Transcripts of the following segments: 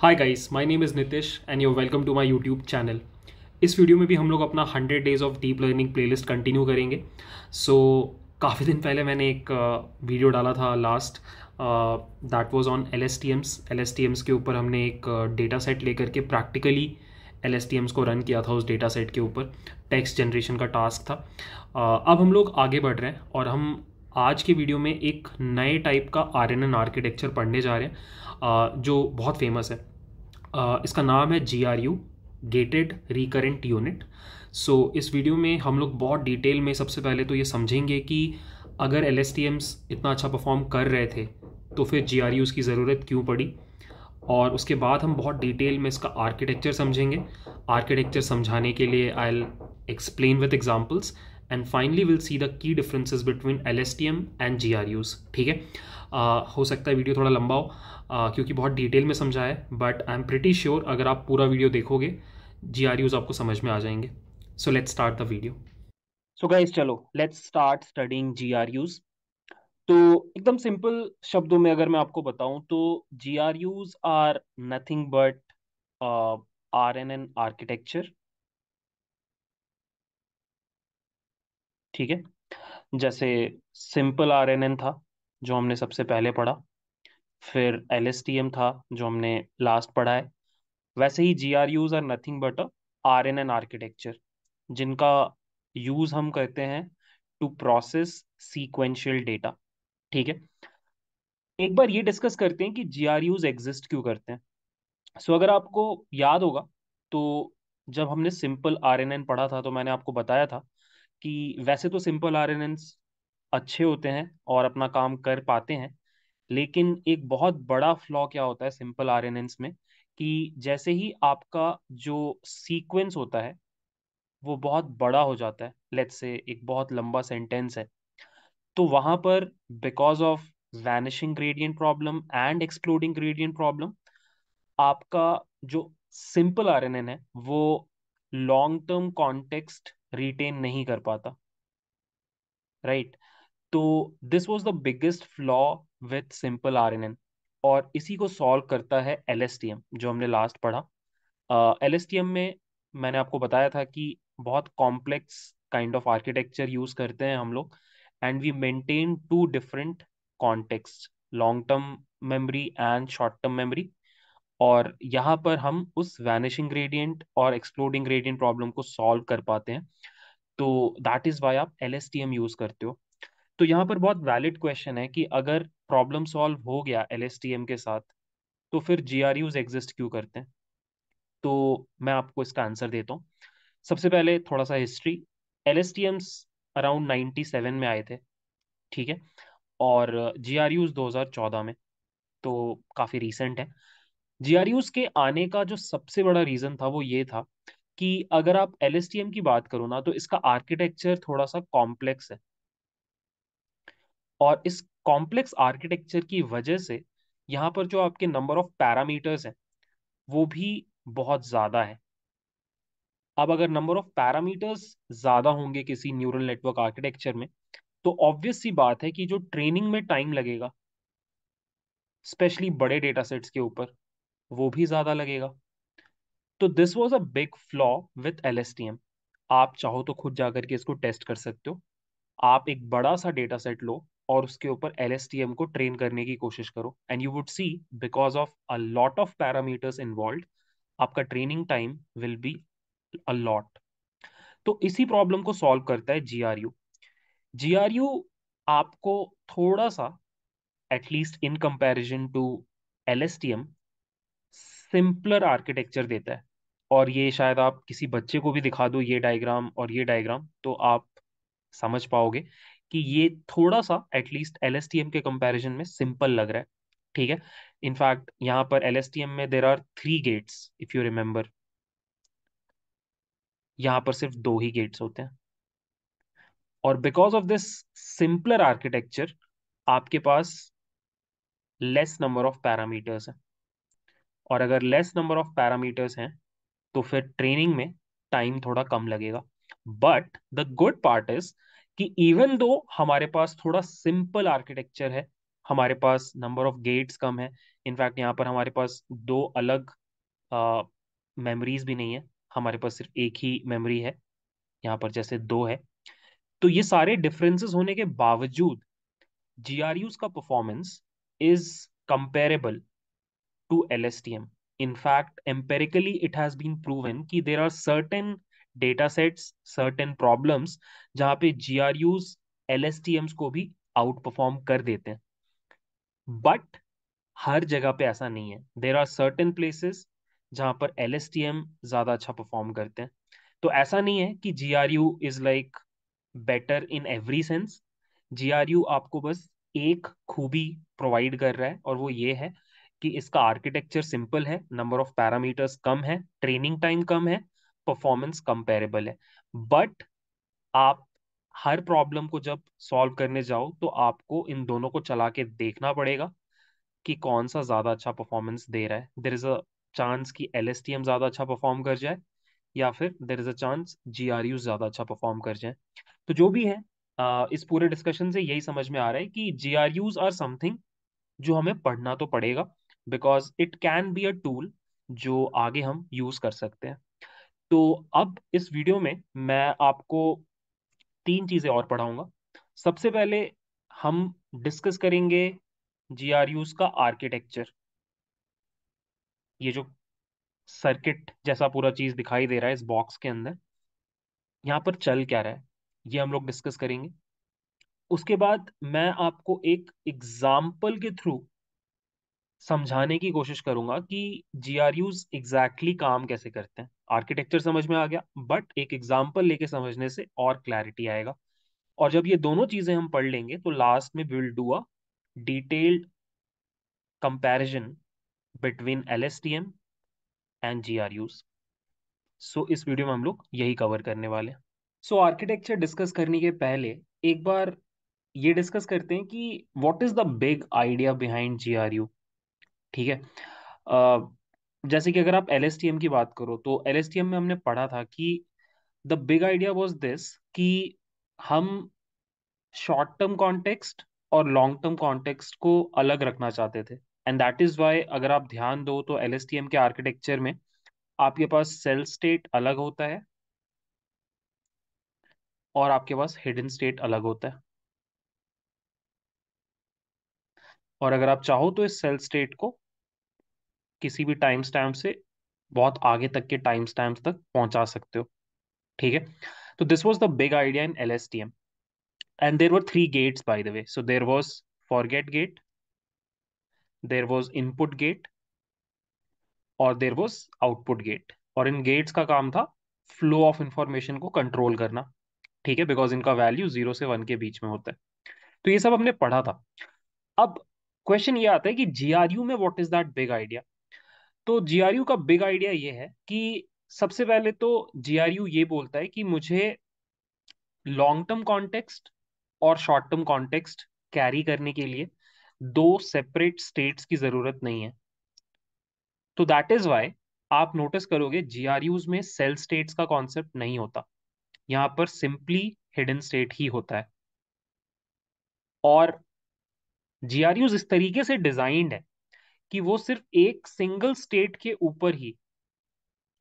Hi guys my name is Nitish and you welcome to my YouTube channel इस video में भी हम लोग अपना 100 days of deep learning playlist continue करेंगे सो so, काफ़ी दिन पहले मैंने एक वीडियो डाला था last that was on L S T Ms L S T Ms के ऊपर हमने एक डेटा सेट लेकर के practically L S T Ms को रन किया था उस डेटा सेट के ऊपर टेक्स्ट जनरेशन का टास्क था uh, अब हम लोग आगे बढ़ रहे हैं और हम आज के वीडियो में एक नए टाइप का आर एन एन आर्किटेक्चर पढ़ने जा रहे हैं जो बहुत फेमस है इसका नाम है G R U gated recurrent unit so इस वीडियो में हम लोग बहुत डिटेल में सबसे पहले तो ये समझेंगे कि अगर एल इतना अच्छा परफॉर्म कर रहे थे तो फिर जी आर की ज़रूरत क्यों पड़ी और उसके बाद हम बहुत डिटेल में इसका आर्किटेक्चर समझेंगे आर्किटेक्चर समझाने के लिए I'll explain with examples and finally we'll see the key differences between L S T M and G R Us ठीक है uh, हो सकता है वीडियो थोड़ा लंबा हो आ, क्योंकि बहुत डिटेल में समझाया है but I am pretty sure अगर आप पूरा वीडियो देखोगे जी आर यूज़ आपको समझ में आ जाएंगे so let's start the video so guys चलो let's start studying G R Us तो एकदम सिंपल शब्दों में अगर मैं आपको बताऊं तो G R Us are nothing but R N N architecture ठीक है जैसे सिंपल आर एन एन था जो हमने सबसे पहले पढ़ा फिर एल था जो हमने लास्ट पढ़ा है वैसे ही G R Us are nothing but R N N architecture जिनका यूज हम करते हैं टू प्रोसेस सीक्वेंशियल डेटा ठीक है एक बार ये डिस्कस करते हैं कि जी आर यूज एग्जिस्ट क्यों करते हैं सो so, अगर आपको याद होगा तो जब हमने सिंपल आर एन एन पढ़ा था तो मैंने आपको बताया था कि वैसे तो सिंपल आर एन एन अच्छे होते हैं और अपना काम कर पाते हैं लेकिन एक बहुत बड़ा फ्लॉ क्या होता है सिंपल आर में कि जैसे ही आपका जो सीक्वेंस होता है वो बहुत बड़ा हो जाता है लेट्स से एक बहुत लंबा सेंटेंस है तो वहां पर because of vanishing gradient problem and exploding gradient problem आपका जो सिंपल आर है वो लॉन्ग टर्म कॉन्टेक्स्ट रिटेन नहीं कर पाता राइट right? तो this was the biggest flaw with simple R N N और इसी को सॉल्व करता है एल एस टी एम जो हमने लास्ट पढ़ा एल एस टी एम में मैंने आपको बताया था कि बहुत complex kind of architecture use करते हैं हम लोग and we maintain two different contexts long term memory and short term memory और यहाँ पर हम उस वैनिशिंग ग्रेडियंट और एक्सप्लोडिंग ग्रेडियंट प्रॉब्लम को सॉल्व कर पाते हैं तो दैट इज वाई आप L S T M use करते हो तो यहाँ पर बहुत वैलिड क्वेश्चन है कि अगर प्रॉब्लम सॉल्व हो गया एल के साथ तो फिर जी आर एग्जिस्ट क्यों करते हैं तो मैं आपको इसका आंसर देता हूँ सबसे पहले थोड़ा सा history L S around ninety seven में आए थे ठीक है और जी आर यूज दो हजार चौदह में तो काफ़ी रिसेंट है जी आर यूज के आने का जो सबसे बड़ा रीज़न था वो ये था कि अगर आप एल की बात करो ना तो इसका आर्किटेक्चर थोड़ा सा कॉम्प्लेक्स है और इस कॉम्प्लेक्स आर्किटेक्चर की वजह से यहाँ पर जो आपके नंबर ऑफ पैरामीटर्स हैं वो भी बहुत ज़्यादा है अब अगर नंबर ऑफ पैरामीटर्स ज़्यादा होंगे किसी न्यूरल नेटवर्क आर्किटेक्चर में तो ऑब्वियस सी बात है कि जो ट्रेनिंग में टाइम लगेगा स्पेशली बड़े डेटा सेट्स के ऊपर वो भी ज़्यादा लगेगा तो this was a big flaw with L आप चाहो तो खुद जाकर के इसको टेस्ट कर सकते हो आप एक बड़ा सा डेटा सेट लो और उसके ऊपर एल को ट्रेन करने की कोशिश करो and you would see because of a lot of parameters involve आपका training time will be a lot तो इसी प्रॉब्लम को सॉल्व करता है G G R U R U आपको थोड़ा सा at least in comparison to L S T M simpler architecture देता है और ये शायद आप किसी बच्चे को भी दिखा दो ये डायग्राम और ये डायग्राम तो आप समझ पाओगे कि ये थोड़ा सा एटलीस्ट एल के कंपेरिजन में सिंपल लग रहा है ठीक है इनफैक्ट यहाँ पर एल में there are three gates if you remember यहाँ पर सिर्फ दो ही गेट्स होते हैं और because of this simpler architecture आपके पास लेस नंबर ऑफ पैरामीटर्स हैं और अगर लेस नंबर ऑफ पैरामीटर्स हैं तो फिर ट्रेनिंग में टाइम थोड़ा कम लगेगा but the good part is कि इवन दो हमारे पास थोड़ा सिंपल आर्किटेक्चर है हमारे पास नंबर ऑफ गेट्स कम है इनफैक्ट यहाँ पर हमारे पास दो अलग मेमोरीज भी नहीं है हमारे पास सिर्फ एक ही मेमोरी है यहाँ पर जैसे दो है तो ये सारे डिफरेंसेस होने के बावजूद जी का performance is comparable to L S T M in fact empirically it has been proven कि there are certain data sets certain problems जहां पे G R Us L S T Ms को भी आउट परफॉर्म कर देते हैं but हर जगह पे ऐसा नहीं है देर आर सर्टेन प्लेसेस जहां पर एल एस टी एम ज्यादा अच्छा परफॉर्म करते हैं तो ऐसा नहीं है कि G R U is like better in every sense G R U आपको बस एक खूबी प्रोवाइड कर रहा है और वो ये है कि इसका आर्किटेक्चर सिंपल है नंबर ऑफ पैरामीटर्स कम है ट्रेनिंग टाइम कम है परफॉर्मेंस कंपेरेबल है बट आप हर प्रॉब्लम को जब सॉल्व करने जाओ तो आपको इन दोनों को चला के देखना पड़ेगा कि कौन सा ज़्यादा अच्छा परफॉर्मेंस दे रहा है देर इज़ अ चांस कि एल एस टी एम ज़्यादा अच्छा परफॉर्म कर जाए या फिर there is a chance G R U ज़्यादा अच्छा परफॉर्म कर जाए तो जो भी है इस पूरे डिस्कशन से यही समझ में आ रहा है कि G R Us are something जो हमें पढ़ना तो पड़ेगा because it can be a tool जो आगे हम यूज़ कर सकते हैं तो अब इस वीडियो में मैं आपको तीन चीज़ें और पढ़ाऊंगा सबसे पहले हम डिस्कस करेंगे जी का आर्किटेक्चर ये जो सर्किट जैसा पूरा चीज़ दिखाई दे रहा है इस बॉक्स के अंदर यहाँ पर चल क्या रहा है ये हम लोग डिस्कस करेंगे उसके बाद मैं आपको एक एग्जाम्पल के थ्रू समझाने की कोशिश करूंगा कि जी आर यूज एग्जैक्टली काम कैसे करते हैं आर्किटेक्चर समझ में आ गया बट एक एग्जाम्पल लेके समझने से और क्लैरिटी आएगा और जब ये दोनों चीज़ें हम पढ़ लेंगे तो लास्ट में will do a detailed comparison between L S T M and G R Us so इस वीडियो में हम लोग यही कवर करने वाले हैं सो आर्किटेक्चर डिस्कस करने के पहले एक बार ये डिस्कस करते हैं कि what is the big idea behind G R U ठीक है जैसे कि अगर आप एल की बात करो तो एल में हमने पढ़ा था कि the big idea was this कि हम शॉर्ट टर्म कॉन्टेक्स्ट और लॉन्ग टर्म कॉन्टेक्स्ट को अलग रखना चाहते थे एंड दैट इज वाई अगर आप ध्यान दो तो एल के आर्किटेक्चर में आपके पास सेल स्टेट अलग होता है और आपके पास हिडन स्टेट अलग होता है और अगर आप चाहो तो इस सेल स्टेट को किसी भी टाइम स्टैम्प से बहुत आगे तक के टाइम स्टैम्प तक पहुंचा सकते हो ठीक है तो this was the big idea in L S T M and there were three gates by the way so there was forget gate there was input gate और देर वॉज आउटपुट गेट और इन gets का काम था flow of information को control करना ठीक है because इनका वैल्यू जीरो से वन के बीच में होता है तो ये सब हमने पढ़ा था अब क्वेश्चन ये आता है कि जीआरयू में what is that big idea तो जीआरयू का बिग आइडिया ये है कि सबसे पहले तो जीआरयू ये बोलता है कि मुझे लॉन्ग टर्म कॉन्टेक्स्ट और शॉर्ट टर्म कॉन्टेक्स्ट कैरी करने के लिए दो सेपरेट स्टेट्स की जरूरत नहीं है तो दैट इज वाई आप नोटिस करोगे जीआरयूज में सेल स्टेट्स का कॉन्सेप्ट नहीं होता यहाँ पर सिंपली हिडन स्टेट ही होता है और जीआरयूज इस तरीके से डिजाइंड है कि वो सिर्फ एक सिंगल स्टेट के ऊपर ही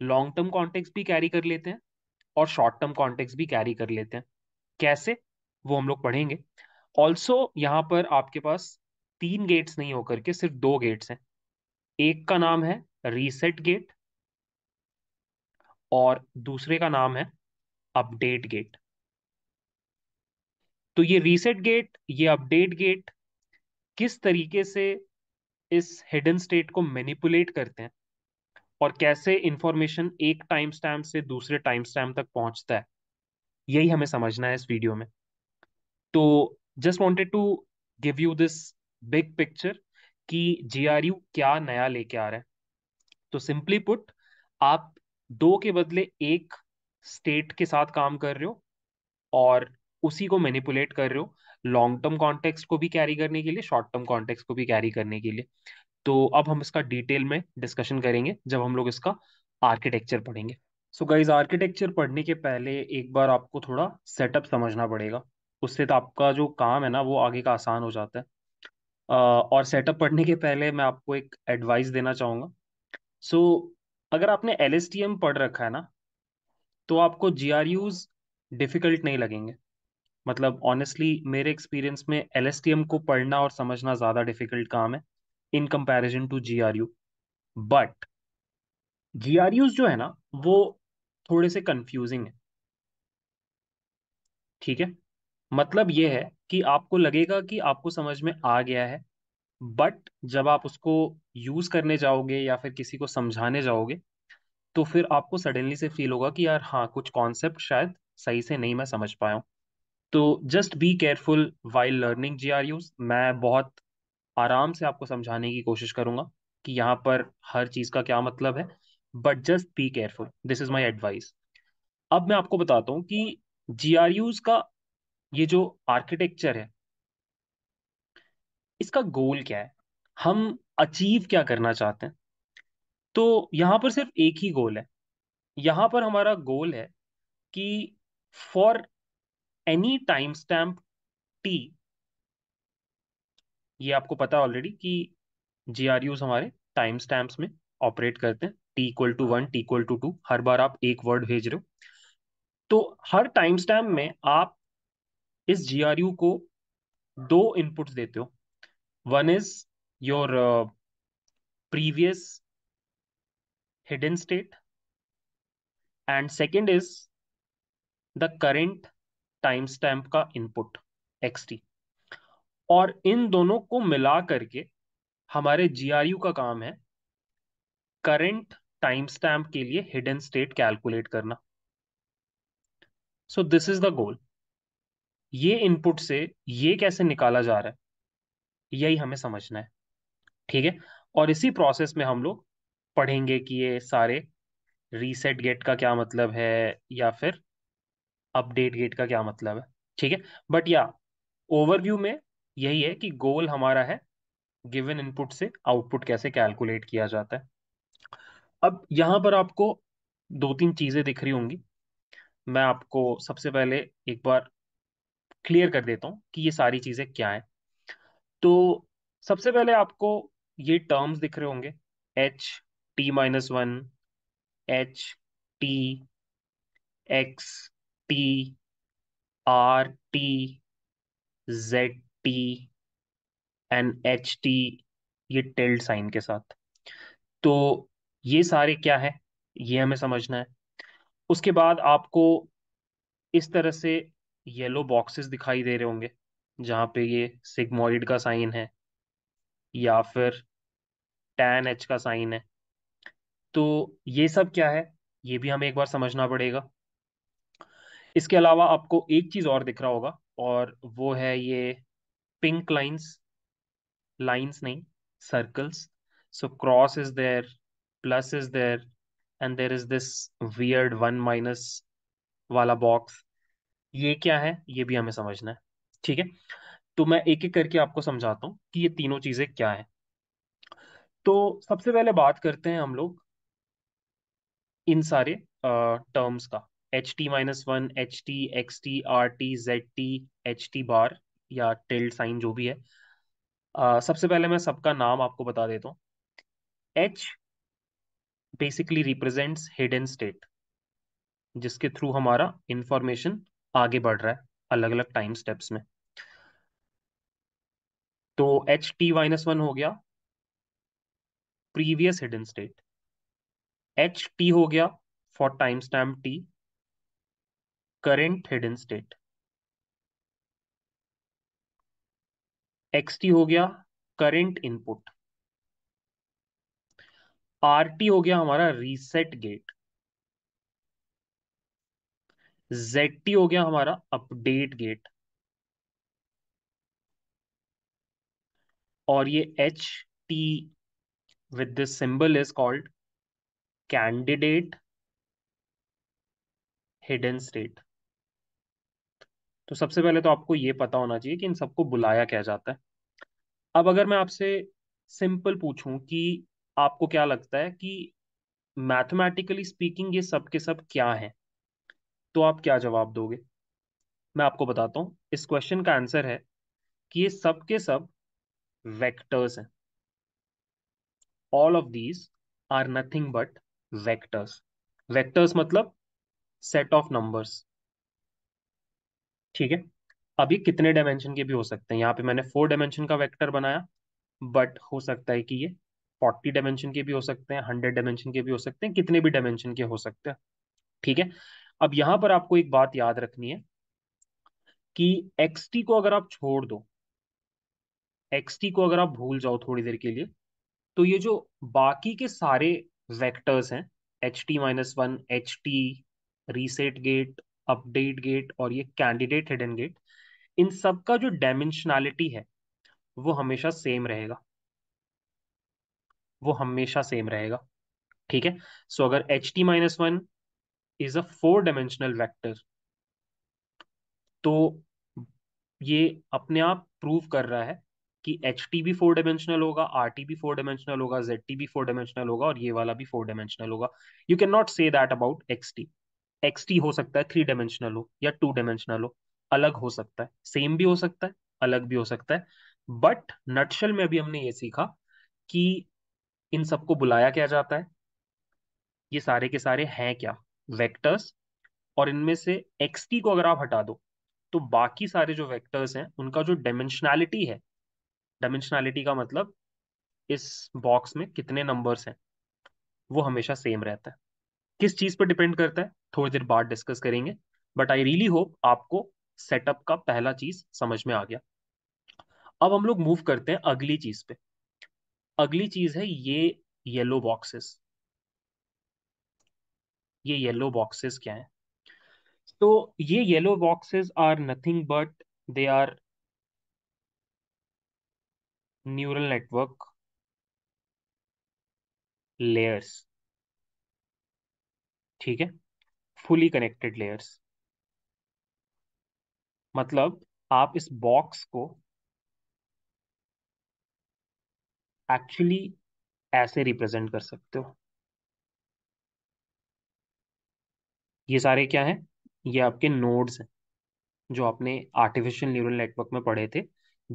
लॉन्ग टर्म कॉन्टेक्ट भी कैरी कर लेते हैं और शॉर्ट टर्म कॉन्टेक्ट भी कैरी कर लेते हैं कैसे वो हम लोग पढ़ेंगे ऑल्सो यहां पर आपके पास तीन गेट्स नहीं होकर के सिर्फ दो गेट्स हैं एक का नाम है रीसेट गेट और दूसरे का नाम है अपडेट गेट तो ये रीसेट गेट ये अपडेट गेट किस तरीके से इस हिडन स्टेट को मैनिपुलेट करते हैं और कैसे इंफॉर्मेशन एक टाइम स्टैम्प से दूसरे टाइम स्टैम्प तक पहुंचता है यही हमें समझना है इस वीडियो में तो just wanted to give you this big picture कि जी क्या नया लेके आ रहा है तो सिंपली पुट आप दो के बदले एक स्टेट के साथ काम कर रहे हो और उसी को मैनिपुलेट कर रहे हो लॉन्ग टर्म कॉन्टेक्स को भी कैरी करने के लिए शॉर्ट टर्म कॉन्टेक्स को भी कैरी करने के लिए तो अब हम इसका डिटेल में डिस्कशन करेंगे जब हम लोग इसका आर्किटेक्चर पढ़ेंगे सो गाइज आर्किटेक्चर पढ़ने के पहले एक बार आपको थोड़ा सेटअप समझना पड़ेगा उससे तो आपका जो काम है ना वो आगे का आसान हो जाता है uh, और सेटअप पढ़ने के पहले मैं आपको एक एडवाइस देना चाहूँगा सो so, अगर आपने एल पढ़ रखा है ना तो आपको जी डिफिकल्ट नहीं लगेंगे मतलब ऑनेस्टली मेरे एक्सपीरियंस में एल को पढ़ना और समझना ज़्यादा डिफिकल्ट काम है in comparison to G but G जो है ना वो थोड़े से कंफ्यूजिंग है ठीक है मतलब ये है कि आपको लगेगा कि आपको समझ में आ गया है बट जब आप उसको यूज करने जाओगे या फिर किसी को समझाने जाओगे तो फिर आपको सडनली से फील होगा कि यार हाँ कुछ कॉन्सेप्ट शायद सही से नहीं मैं समझ पाया हूँ तो just be careful while learning G R Us मैं बहुत आराम से आपको समझाने की कोशिश करूंगा कि यहाँ पर हर चीज़ का क्या मतलब है but just be careful this is my advice अब मैं आपको बताता हूँ कि जी आर यूज़ का ये जो आर्किटेक्चर है इसका गोल क्या है हम अचीव क्या करना चाहते हैं तो यहाँ पर सिर्फ एक ही गोल है यहाँ पर हमारा गोल है कि for any time stamp T ये आपको पता ऑलरेडी कि जी आर यूज हमारे टाइम स्टैम्प में ऑपरेट करते हैं T equal to one T equal to two हर बार आप एक वर्ड भेज रहे हो तो हर टाइम स्टैम्प में आप इस जी आर यू को दो इनपुट्स देते हो one is your previous hidden state and second is the current time stamp का इनपुट एक्स टी और इन दोनों को मिला करके हमारे जीआरयू का काम है करंट टाइम स्टैम्प के लिए हिडन स्टेट कैलकुलेट करना so this is the goal ये इनपुट से ये कैसे निकाला जा रहा है यही हमें समझना है ठीक है और इसी प्रोसेस में हम लोग पढ़ेंगे कि ये सारे रीसेट गेट का क्या मतलब है या फिर अपडेट गेट का क्या मतलब है ठीक है बट या ओवरव्यू में यही है कि गोल हमारा है गिवन इनपुट से आउटपुट कैसे कैलकुलेट किया जाता है अब यहां पर आपको दो तीन चीज़ें दिख रही होंगी मैं आपको सबसे पहले एक बार क्लियर कर देता हूं कि ये सारी चीज़ें क्या हैं तो सबसे पहले आपको ये टर्म्स दिख रहे होंगे H T minus one H T X T R T Z T and H T ये टेल्ड साइन के साथ तो ये सारे क्या है ये हमें समझना है उसके बाद आपको इस तरह से येलो बॉक्सेस दिखाई दे रहे होंगे जहाँ पे ये सिग्मोइड का साइन है या फिर टैन एच का साइन है तो ये सब क्या है ये भी हमें एक बार समझना पड़ेगा इसके अलावा आपको एक चीज़ और दिख रहा होगा और वो है ये पिंक लाइन्स लाइन्स नहीं circles so cross is there plus is there and there is this weird one minus वाला बॉक्स ये क्या है ये भी हमें समझना है ठीक है तो मैं एक एक करके आपको समझाता हूँ कि ये तीनों चीजें क्या है तो सबसे पहले बात करते हैं हम लोग इन सारे टर्म्स का H T minus one H T X T R T Z T H T bar या टेल्ड साइन जो भी है uh, सबसे पहले मैं सबका नाम आपको बता देता हूँ H basically represents hidden state जिसके थ्रू हमारा इंफॉर्मेशन आगे बढ़ रहा है अलग अलग टाइम स्टेप्स में तो एच टी माइनस वन हो गया previous hidden state H T हो गया for time stamp T current hidden state X T हो गया करेंट इनपुट आर टी हो गया हमारा रीसेट गेट जेड टी हो गया हमारा अपडेट गेट और ये H T with this symbol is called candidate hidden state तो सबसे पहले तो आपको ये पता होना चाहिए कि इन सबको बुलाया क्या जाता है अब अगर मैं आपसे सिंपल पूछूं कि आपको क्या लगता है कि मैथमेटिकली स्पीकिंग ये सब के सब क्या हैं तो आप क्या जवाब दोगे मैं आपको बताता हूँ इस क्वेश्चन का आंसर है कि ये सब के सब वेक्टर्स हैं all of these are nothing but vectors vectors मतलब सेट ऑफ नंबर्स ठीक है अब ये कितने डायमेंशन के भी हो सकते हैं यहाँ पे मैंने फोर डायमेंशन का वेक्टर बनाया बट हो सकता है कि ये फोर्टी डायमेंशन के भी हो सकते हैं हंड्रेड डायमेंशन के भी हो सकते हैं कितने भी डायमेंशन के हो सकते हैं ठीक है अब यहां पर आपको एक बात याद रखनी है कि एक्स टी को अगर आप छोड़ दो एक्स टी को अगर आप भूल जाओ थोड़ी देर के लिए तो ये जो बाकी के सारे वेक्टर्स हैं H T minus one H T reset gate update gate और ये कैंडिडेट हिडन गेट इन सब का जो डायमेंशनैलिटी है वो हमेशा सेम रहेगा वो हमेशा सेम रहेगा ठीक है सो so, अगर H T minus one is a four dimensional vector तो ये अपने आप प्रूव कर रहा है कि एच टी भी फोर डायमेंशनल होगा आर टी भी फोर डायमेंशनल होगा जेड टी भी फोर डायमेंशनल होगा और ये वाला भी फोर डायमेंशनल होगा you can not say that about X T X T हो सकता है थ्री डायमेंशनल हो या टू डायमेंशनल हो अलग हो सकता है सेम भी हो सकता है अलग भी हो सकता है बट नटशल में अभी हमने ये सीखा कि इन सबको बुलाया क्या जाता है ये सारे के सारे हैं क्या वेक्टर्स और इनमें से एक्स टी को अगर आप हटा दो तो बाकी सारे जो वेक्टर्स हैं उनका जो डायमेंशनैलिटी है डायमेंशनैलिटी का मतलब इस बॉक्स में कितने नंबर्स हैं वो हमेशा सेम रहता है किस चीज पर डिपेंड करता है थोड़ी देर बाद डिस्कस करेंगे बट आई रियली होप आपको सेटअप का पहला चीज समझ में आ गया अब हम लोग मूव करते हैं अगली चीज पे अगली चीज है ये येलो बॉक्सेस ये येलो बॉक्सेस क्या है तो ये yellow boxes are nothing but they are neural network layers ठीक है फुली कनेक्टेड लेयर्स मतलब आप इस बॉक्स को एक्चुअली ऐसे रिप्रेजेंट कर सकते हो ये सारे क्या हैं ये आपके नोड्स हैं जो आपने आर्टिफिशियल न्यूरल नेटवर्क में पढ़े थे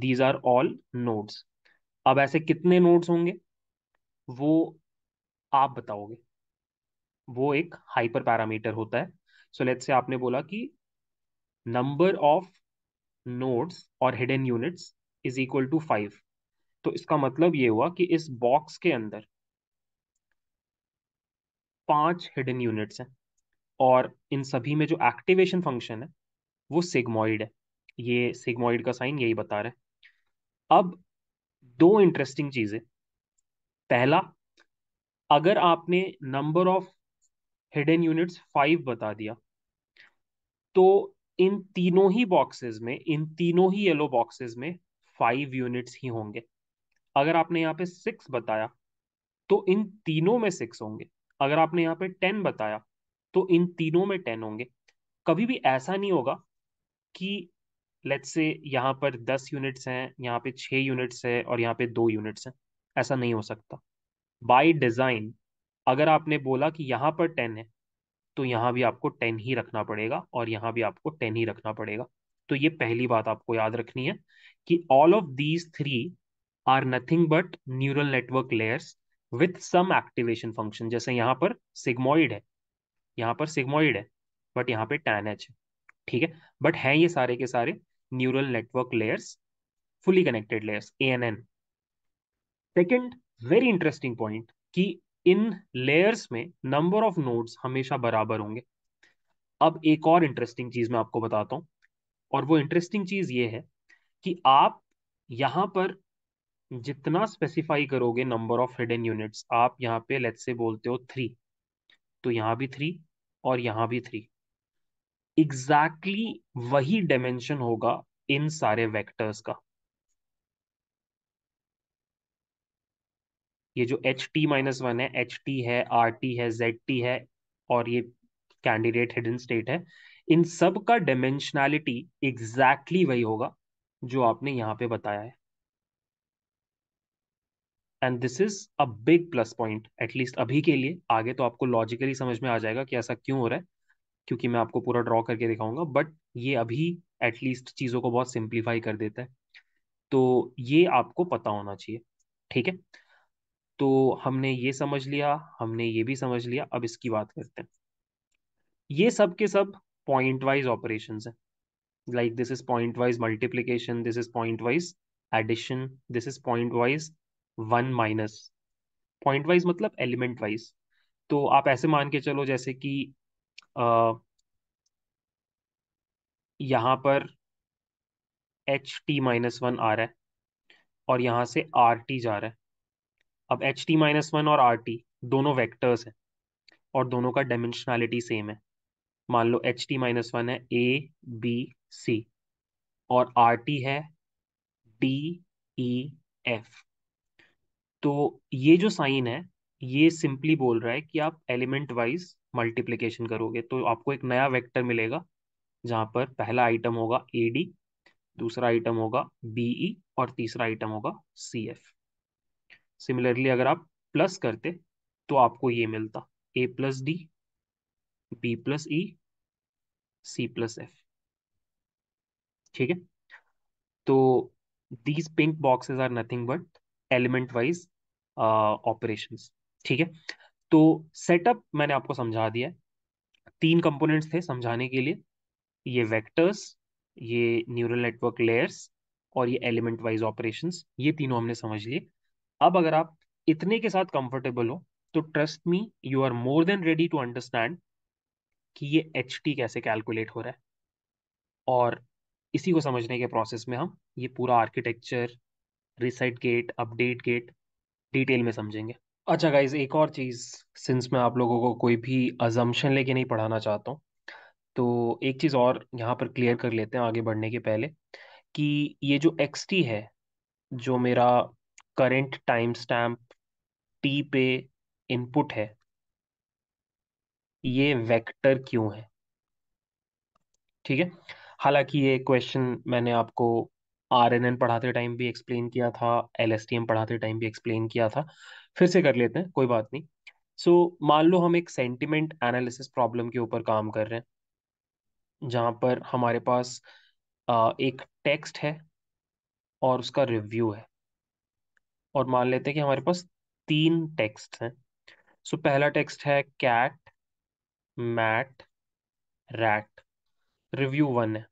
दीज आर ऑल नोड्स अब ऐसे कितने नोड्स होंगे वो आप बताओगे वो एक हाइपर पैरामीटर होता है सो लेट्स लेट से आपने बोला कि नंबर ऑफ नोड्स और hidden units is equal to five तो इसका मतलब ये हुआ कि इस बॉक्स के अंदर पांच हिडन यूनिट्स हैं और इन सभी में जो एक्टिवेशन फंक्शन है वो सिग्मोइड है ये सिग्मोइड का साइन यही बता रहे हैं अब दो इंटरेस्टिंग चीजें पहला अगर आपने number of hidden units five बता दिया तो इन तीनों ही बॉक्सेस में इन तीनों ही येलो बॉक्सेस में फाइव यूनिट्स ही होंगे अगर आपने यहाँ पे सिक्स बताया तो इन तीनों में सिक्स होंगे अगर आपने यहाँ पे टेन बताया तो इन तीनों में टेन होंगे कभी भी ऐसा नहीं होगा कि लेट्स से यहाँ पर दस यूनिट्स हैं यहाँ पे छः यूनिट्स है और यहाँ पे दो यूनिट्स हैं ऐसा नहीं हो सकता बाई डिज़ाइन अगर आपने बोला कि यहाँ पर टेन है तो यहाँ भी आपको टेन ही रखना पड़ेगा और यहाँ भी आपको टेन ही रखना पड़ेगा तो ये पहली बात आपको याद रखनी है कि all of these three are nothing but neural network layers with some activation function जैसे यहाँ पर सिग्मोइड है यहाँ पर सिग्मोइड है बट यहाँ पे टेन एच है ठीक है बट हैं ये सारे के सारे neural network layers fully connected layers A N N second very interesting point कि इन लेयर्स में नंबर ऑफ नोड्स हमेशा बराबर होंगे अब एक और इंटरेस्टिंग चीज मैं आपको बताता हूं और वो इंटरेस्टिंग चीज ये है कि आप यहां पर जितना स्पेसिफाई करोगे नंबर ऑफ हिडन यूनिट्स आप यहां पे लेट से बोलते हो थ्री तो यहां भी थ्री और यहां भी थ्री एग्जैक्टली exactly वही डायमेंशन होगा इन सारे वेक्टर्स का ये जो एच टी माइनस वन है एच टी है आर टी है जेड टी है और ये कैंडिडेट हिडन स्टेट है इन सब का डायमेंशनैलिटी एग्जैक्टली exactly वही होगा जो आपने यहाँ पे बताया है and this is a big plus point at least अभी के लिए आगे तो आपको लॉजिकली समझ में आ जाएगा कि ऐसा क्यों हो रहा है क्योंकि मैं आपको पूरा ड्रॉ करके दिखाऊंगा बट ये अभी एटलीस्ट चीज़ों को बहुत सिंप्लीफाई कर देता है तो ये आपको पता होना चाहिए ठीक है तो हमने ये समझ लिया हमने ये भी समझ लिया अब इसकी बात करते हैं ये सब के सब पॉइंट वाइज ऑपरेशन है like this is point wise multiplication this is point wise addition this is point wise one minus point wise मतलब एलिमेंट वाइज तो आप ऐसे मान के चलो जैसे कि यहाँ पर एच टी माइनस वन आ रहा है और यहाँ से आर टी जा रहा है अब एच टी माइनस वन और आर टी दोनों वेक्टर्स हैं और दोनों का डायमेंशनैलिटी सेम है मान लो एच टी माइनस वन है ए बी सी और आर टी है डी ई एफ तो ये जो साइन है ये सिंपली बोल रहा है कि आप एलिमेंट वाइज मल्टीप्लीकेशन करोगे तो आपको एक नया वेक्टर मिलेगा जहां पर पहला आइटम होगा ए डी दूसरा आइटम होगा बीई e और तीसरा आइटम होगा सी एफ सिमिलरली अगर आप प्लस करते तो आपको ये मिलता A plus D B plus E C plus F ठीक है तो these pink boxes are nothing but element wise operations ठीक है तो सेटअप मैंने आपको समझा दिया तीन कंपोनेंट्स थे समझाने के लिए ये वेक्टर्स ये न्यूरल नेटवर्क लेयर्स और ये एलिमेंट वाइज ऑपरेशंस ये तीनों हमने समझ लिए अब अगर आप इतने के साथ कंफर्टेबल हो तो trust me you are more than ready to understand कि ये एच टी कैसे कैलकुलेट हो रहा है और इसी को समझने के प्रोसेस में हम ये पूरा architecture reset gate update gate detail में समझेंगे अच्छा गाइज एक और चीज़ सिंस मैं आप लोगों को कोई भी अजम्पन लेके नहीं पढ़ाना चाहता हूँ तो एक चीज़ और यहाँ पर क्लियर कर लेते हैं आगे बढ़ने के पहले कि ये जो एक्स टी है जो मेरा करेंट टाइम स्टैम्प टी पे इनपुट है ये वेक्टर क्यों है ठीक है हालांकि ये क्वेश्चन मैंने आपको आर एन एन पढ़ाते टाइम भी एक्सप्लेन किया था एल एस टी एम पढ़ाते टाइम भी एक्सप्लेन किया था फिर से कर लेते हैं कोई बात नहीं सो so, मान लो हम एक सेंटिमेंट एनालिसिस प्रॉब्लम के ऊपर काम कर रहे हैं जहाँ पर हमारे पास आ, एक टेक्स्ट है और उसका रिव्यू है और मान लेते हैं कि हमारे पास तीन टेक्स्ट हैं सो पहला टेक्स्ट है cat mat rat review one है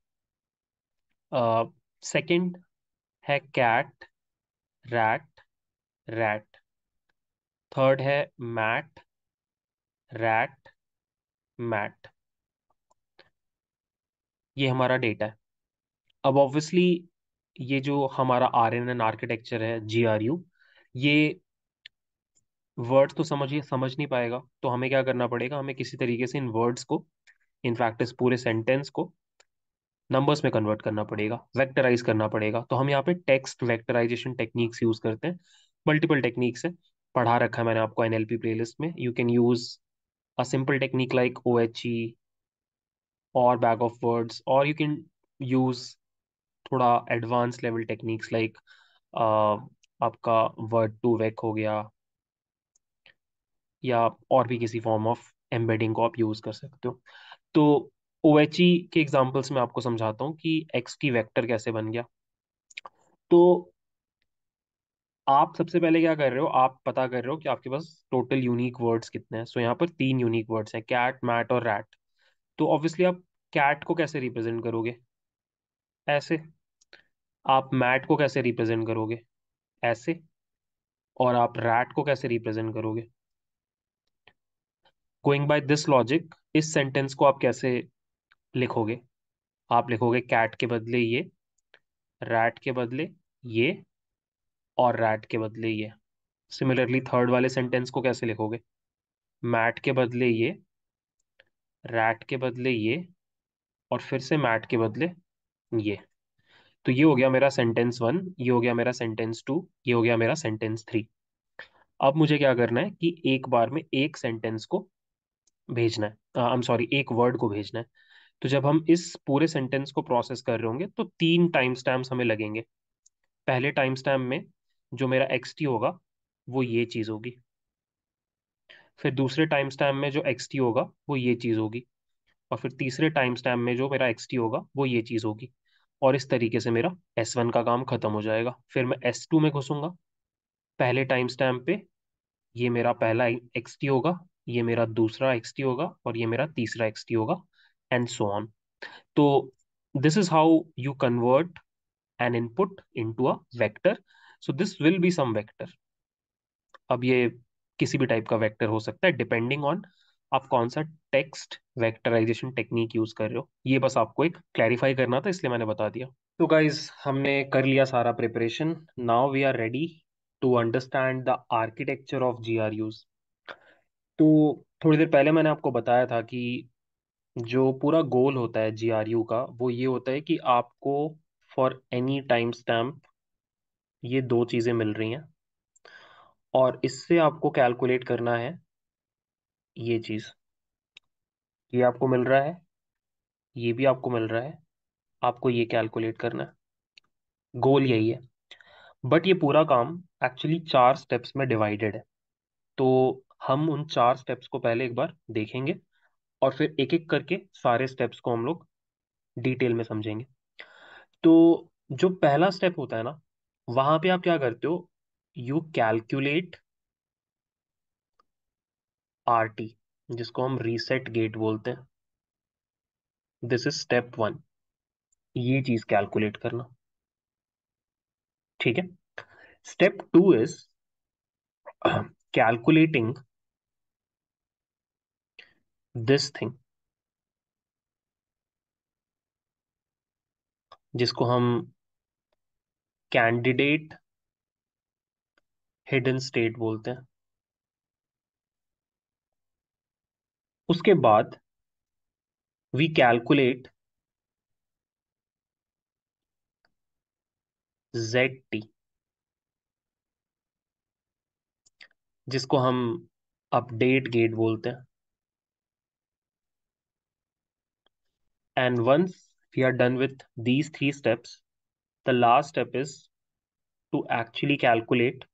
सेकंड uh, है कैट रैट रैट थर्ड है मैट रैट मैट ये हमारा डेटा है अब ऑब्वियसली ये जो हमारा आर एन एन आर्किटेक्चर है जी आर यू ये वर्ड्स तो समझिए समझ नहीं पाएगा तो हमें क्या करना पड़ेगा हमें किसी तरीके से इन वर्ड्स को इन इस पूरे सेंटेंस को नंबर्स में कन्वर्ट करना पड़ेगा वेक्टराइज करना पड़ेगा तो हम यहाँ पे टेक्स्ट वेक्टराइजेशन टेक्निक्स यूज करते हैं मल्टीपल टेक्निक्स है पढ़ा रखा है मैंने आपको N L P playlist में you can use a simple technique like O H E और बैग ऑफ वर्ड्स और यू कैन यूज थोड़ा एडवांस लेवल टेक्निक्स लाइक आपका वर्ड टू वेक हो गया या और भी किसी फॉर्म ऑफ एम्बेडिंग को आप यूज़ कर सकते हो तो ओ एच ई के एग्जाम्पल्स में आपको समझाता हूँ कि एक्स की वेक्टर कैसे बन गया तो आप सबसे पहले क्या कर रहे हो आप पता कर रहे हो कि आपके पास टोटल यूनिक वर्ड्स कितने हैं सो so, यहाँ पर तीन यूनिक वर्ड्स हैं कैट मैट और रैट तो ऑब्वियसली आप कैट को कैसे रिप्रेजेंट करोगे ऐसे आप मैट को कैसे रिप्रेजेंट करोगे ऐसे और आप रैट को कैसे रिप्रेजेंट करोगे गोइंग बाय दिस लॉजिक इस सेंटेंस को आप कैसे लिखोगे आप लिखोगे कैट के बदले ये रैट के बदले ये और रैट के बदले ये सिमिलरली थर्ड वाले सेंटेंस को कैसे लिखोगे मैट के बदले ये रैट के बदले ये और फिर से मैट के बदले ये तो ये हो गया मेरा सेंटेंस वन ये हो गया मेरा सेंटेंस टू ये हो गया मेरा सेंटेंस थ्री अब मुझे क्या करना है कि एक बार में एक सेंटेंस को भेजना है आई एम सॉरी एक वर्ड को भेजना है तो जब हम इस पूरे सेंटेंस को प्रोसेस कर रहे होंगे तो तीन टाइम स्टैम्प हमें लगेंगे पहले टाइम स्टैम्प में जो मेरा एक्स टी होगा वो ये चीज़ होगी फिर दूसरे टाइम स्टैम्प में जो एक्स टी होगा वो ये चीज़ होगी और फिर तीसरे टाइम स्टैम्प में जो मेरा एक्स टी होगा वो ये चीज़ होगी और इस तरीके से मेरा एस वन का काम खत्म हो जाएगा फिर मैं एस टू में घुसूंगा पहले टाइम स्टैम्प पे ये मेरा पहला एक्स टी होगा ये मेरा दूसरा एक्स टी होगा और ये मेरा तीसरा एक्स टी होगा एंड सो ऑन तो this is how you convert an input into a vector so this will be some vector अब ये किसी भी टाइप का वैक्टर हो सकता है डिपेंडिंग ऑन आप कौन सा टेक्स्ट वेक्टराइजेशन टेक्निक यूज कर रहे हो ये बस आपको एक क्लैरिफाई करना था इसलिए मैंने बता दिया तो गाइज हमने कर लिया सारा preparation now we are ready to understand the architecture of G R use तो थोड़ी देर पहले मैंने आपको बताया था कि जो पूरा गोल होता है जी आर यू का वो ये होता है कि आपको फॉर एनी टाइम स्टैम्प ये दो चीज़ें मिल रही हैं और इससे आपको कैलकुलेट करना है ये चीज़ ये आपको मिल रहा है ये भी आपको मिल रहा है आपको ये कैलकुलेट करना है गोल यही है बट ये पूरा काम एक्चुअली चार स्टेप्स में डिवाइडेड है तो हम उन चार स्टेप्स को पहले एक बार देखेंगे और फिर एक एक करके सारे स्टेप्स को हम लोग डिटेल में समझेंगे तो जो पहला स्टेप होता है ना वहाँ पे आप क्या करते हो यू कैलकुलेट आर टी जिसको हम रीसेट गेट बोलते हैं दिस इज स्टेप वन ये चीज कैलकुलेट करना ठीक है step two is calculating this thing जिसको हम कैंडिडेट हिडन स्टेट बोलते हैं उसके बाद वी कैलकुलेट जेड टी जिसको हम अपडेट गेट बोलते हैं and once we are done with these three steps the last step is to actually calculate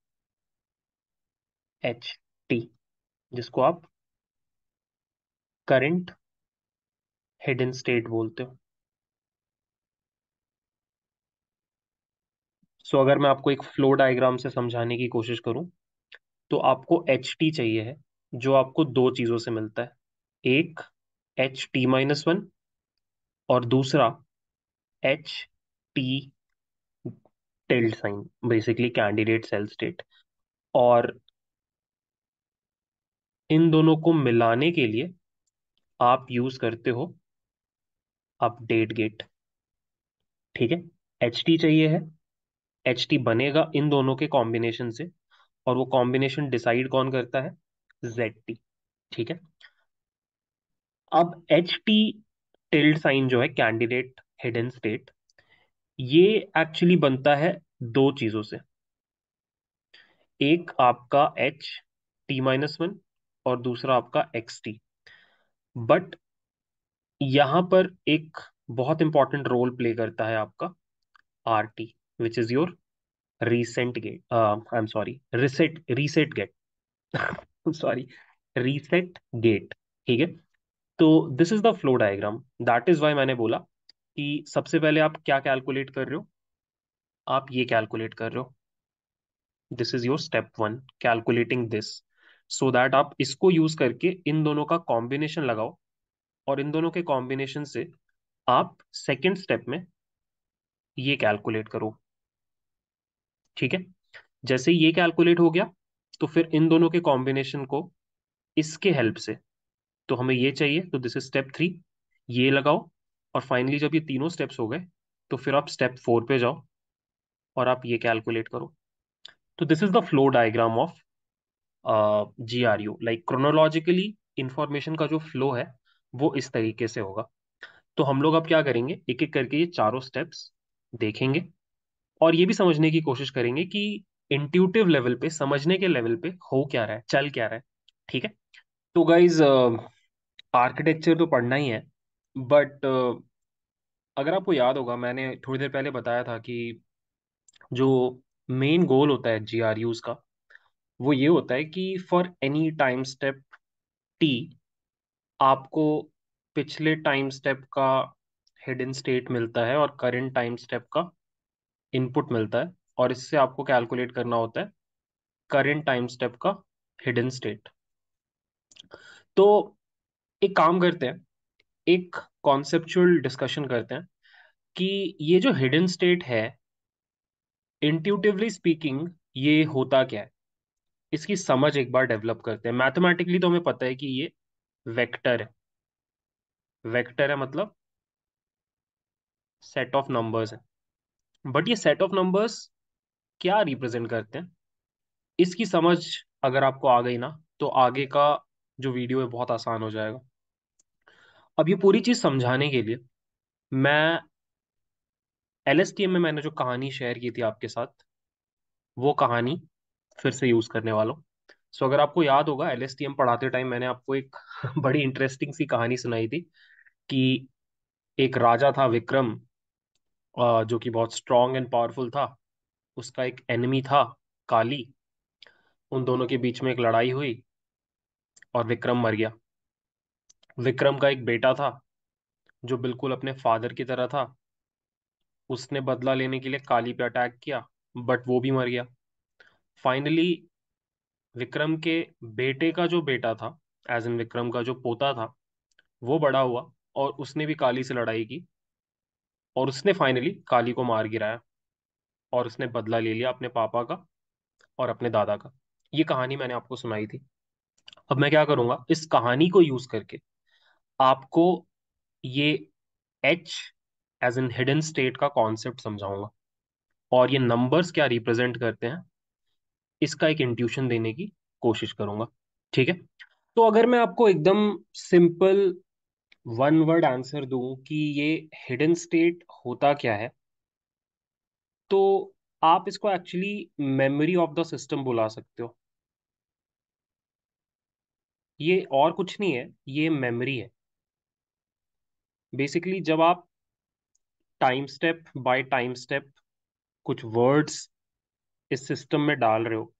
H T जिसको आप करंट हिडन स्टेट बोलते हो सो so, अगर मैं आपको एक फ्लो डायग्राम से समझाने की कोशिश करूं तो आपको एच टी चाहिए है जो आपको दो चीजों से मिलता है एक एच टी माइनस वन और दूसरा H T tilde sign basically candidate cell state और इन दोनों को मिलाने के लिए आप यूज करते हो अपडेट गेट ठीक है एच टी चाहिए है एच टी बनेगा इन दोनों के कॉम्बिनेशन से और वो कॉम्बिनेशन डिसाइड कौन करता है जेड टी ठीक है अब एच टी टिल्ड साइन जो है कैंडिडेट हिडन स्टेट ये एक्चुअली बनता है दो चीजों से एक आपका एच टी माइनस वन और दूसरा आपका एक्स टी बट यहां पर एक बहुत इंपॉर्टेंट रोल प्ले करता है आपका R T which is your recent gate I am sorry reset reset gate sorry reset gate ठीक है तो this is the flow diagram that is why मैंने बोला कि सबसे पहले आप क्या कैलकुलेट कर रहे हो आप ये कैलकुलेट कर रहे हो this is your step one calculating this so that आप इसको यूज करके इन दोनों का कॉम्बिनेशन लगाओ और इन दोनों के कॉम्बिनेशन से आप सेकेंड स्टेप में ये कैलकुलेट करो ठीक है जैसे ये कैलकुलेट हो गया तो फिर इन दोनों के कॉम्बिनेशन को इसके हेल्प से तो हमें ये चाहिए तो दिस इज स्टेप थ्री ये लगाओ और फाइनली जब ये तीनों स्टेप्स हो गए तो फिर आप स्टेप फोर पे जाओ और आप ये कैलकुलेट करो तो this is the flow diagram of G R U like chronologically information का जो फ्लो है वो इस तरीके से होगा तो हम लोग अब क्या करेंगे एक एक करके ये चारों स्टेप्स देखेंगे और ये भी समझने की कोशिश करेंगे कि इंट्यूटिव लेवल पे समझने के लेवल पे हो क्या रहा है चल क्या रहा है ठीक है तो गाइज आर्किटेक्चर तो पढ़ना ही है बट uh, अगर आपको याद होगा मैंने थोड़ी देर पहले बताया था कि जो मेन गोल होता है जी आर यूज़ का वो ये होता है कि for any time step T आपको पिछले टाइम स्टेप का हिडन स्टेट मिलता है और करंट टाइम स्टेप का इनपुट मिलता है और इससे आपको कैलकुलेट करना होता है करंट टाइम स्टेप का हिडन स्टेट तो एक काम करते हैं एक कॉन्सेप्चुअल डिस्कशन करते हैं कि ये जो हिडन स्टेट है इंट्यूटिवली स्पीकिंग ये होता क्या है इसकी समझ एक बार डेवलप करते हैं मैथमेटिकली तो हमें पता है कि ये वेक्टर है वेक्टर है मतलब सेट ऑफ नंबर्स है बट ये सेट ऑफ नंबर्स क्या रिप्रेजेंट करते हैं इसकी समझ अगर आपको आ गई ना तो आगे का जो वीडियो है बहुत आसान हो जाएगा अब ये पूरी चीज़ समझाने के लिए मैं एल में मैंने जो कहानी शेयर की थी आपके साथ वो कहानी फिर से यूज करने वाला हूँ सो so, अगर आपको याद होगा एल पढ़ाते टाइम मैंने आपको एक बड़ी इंटरेस्टिंग सी कहानी सुनाई थी कि एक राजा था विक्रम जो कि बहुत स्ट्रांग एंड पावरफुल था उसका एक एनिमी था काली उन दोनों के बीच में एक लड़ाई हुई और विक्रम मर गया विक्रम का एक बेटा था जो बिल्कुल अपने फादर की तरह था उसने बदला लेने के लिए काली पे अटैक किया बट वो भी मर गया फाइनली विक्रम के बेटे का जो बेटा था एज इन विक्रम का जो पोता था वो बड़ा हुआ और उसने भी काली से लड़ाई की और उसने फाइनली काली को मार गिराया और उसने बदला ले लिया अपने पापा का और अपने दादा का ये कहानी मैंने आपको सुनाई थी अब मैं क्या करूँगा इस कहानी को यूज करके आपको ये H as an hidden state का कॉन्सेप्ट समझाऊंगा और ये नंबर्स क्या रिप्रेजेंट करते हैं इसका एक इंट्यूशन देने की कोशिश करूंगा ठीक है तो अगर मैं आपको एकदम सिंपल वन वर्ड आंसर दूं कि ये हिडन स्टेट होता क्या है तो आप इसको actually memory of the system बुला सकते हो ये और कुछ नहीं है ये मेमोरी है बेसिकली जब आप time step by time step कुछ वर्ड्स इस सिस्टम में डाल रहे हो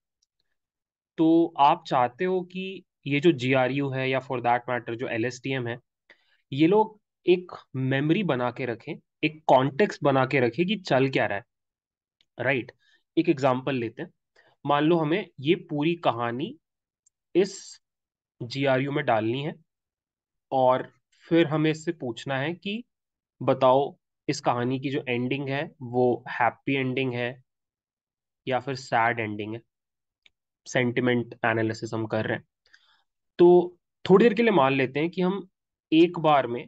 तो आप चाहते हो कि ये जो जी है या फॉर दैट मैटर जो एल है ये लोग एक मेमोरी बना के रखें एक कॉन्टेक्स्ट बना के रखें कि चल क्या रहा है राइट right? एक एग्जाम्पल लेते हैं मान लो हमें ये पूरी कहानी इस जी में डालनी है और फिर हमें इससे पूछना है कि बताओ इस कहानी की जो एंडिंग है वो हैप्पी एंडिंग है या फिर सैड एंडिंग है सेंटिमेंट एनालिसिस हम कर रहे हैं तो थोड़ी देर के लिए मान लेते हैं कि हम एक बार में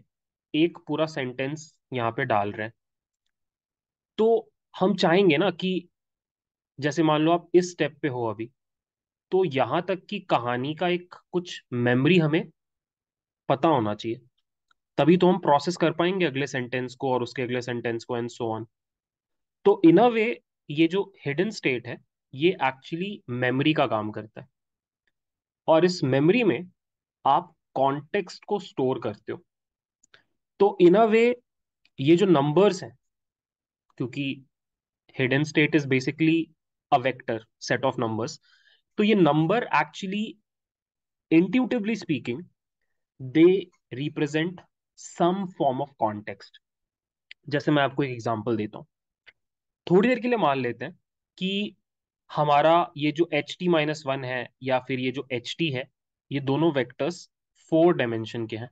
एक पूरा सेंटेंस यहाँ पे डाल रहे हैं तो हम चाहेंगे ना कि जैसे मान लो आप इस स्टेप पे हो अभी तो यहाँ तक की कहानी का एक कुछ मेमोरी हमें पता होना चाहिए तभी तो हम प्रोसेस कर पाएंगे अगले सेंटेंस को और उसके अगले सेंटेंस को एंड सो ऑन तो इन अ वे ये जो हिडन स्टेट है ये एक्चुअली मेमोरी का काम करता है और इस मेमोरी में आप कॉन्टेक्स्ट को स्टोर करते हो तो इन अ वे ये जो नंबर्स हैं क्योंकि hidden state is basically a vector set of numbers तो ये number actually intuitively speaking they represent some form of context जैसे मैं आपको एक एग्जांपल देता हूँ थोड़ी देर के लिए मान लेते हैं कि हमारा ये जो एच टी माइनस वन है या फिर ये जो एच टी है ये दोनों वेक्टर्स फोर डायमेंशन के हैं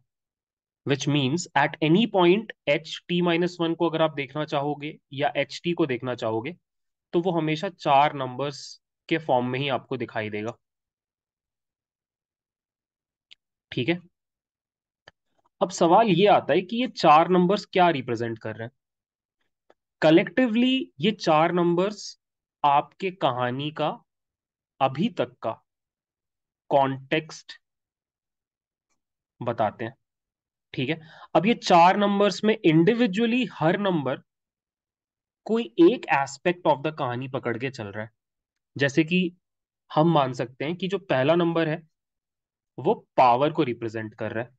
which means at any point H T minus one को अगर आप देखना चाहोगे या एच टी को देखना चाहोगे तो वो हमेशा चार नंबर्स के फॉर्म में ही आपको दिखाई देगा ठीक है अब सवाल ये आता है कि ये चार नंबर्स क्या रिप्रेजेंट कर रहे हैं कलेक्टिवली ये चार नंबर्स आपके कहानी का अभी तक का कॉन्टेक्स्ट बताते हैं ठीक है अब ये चार नंबर्स में इंडिविजुअली हर नंबर कोई एक एस्पेक्ट ऑफ द कहानी पकड़ के चल रहा है जैसे कि हम मान सकते हैं कि जो पहला नंबर है वो पावर को रिप्रेजेंट कर रहा है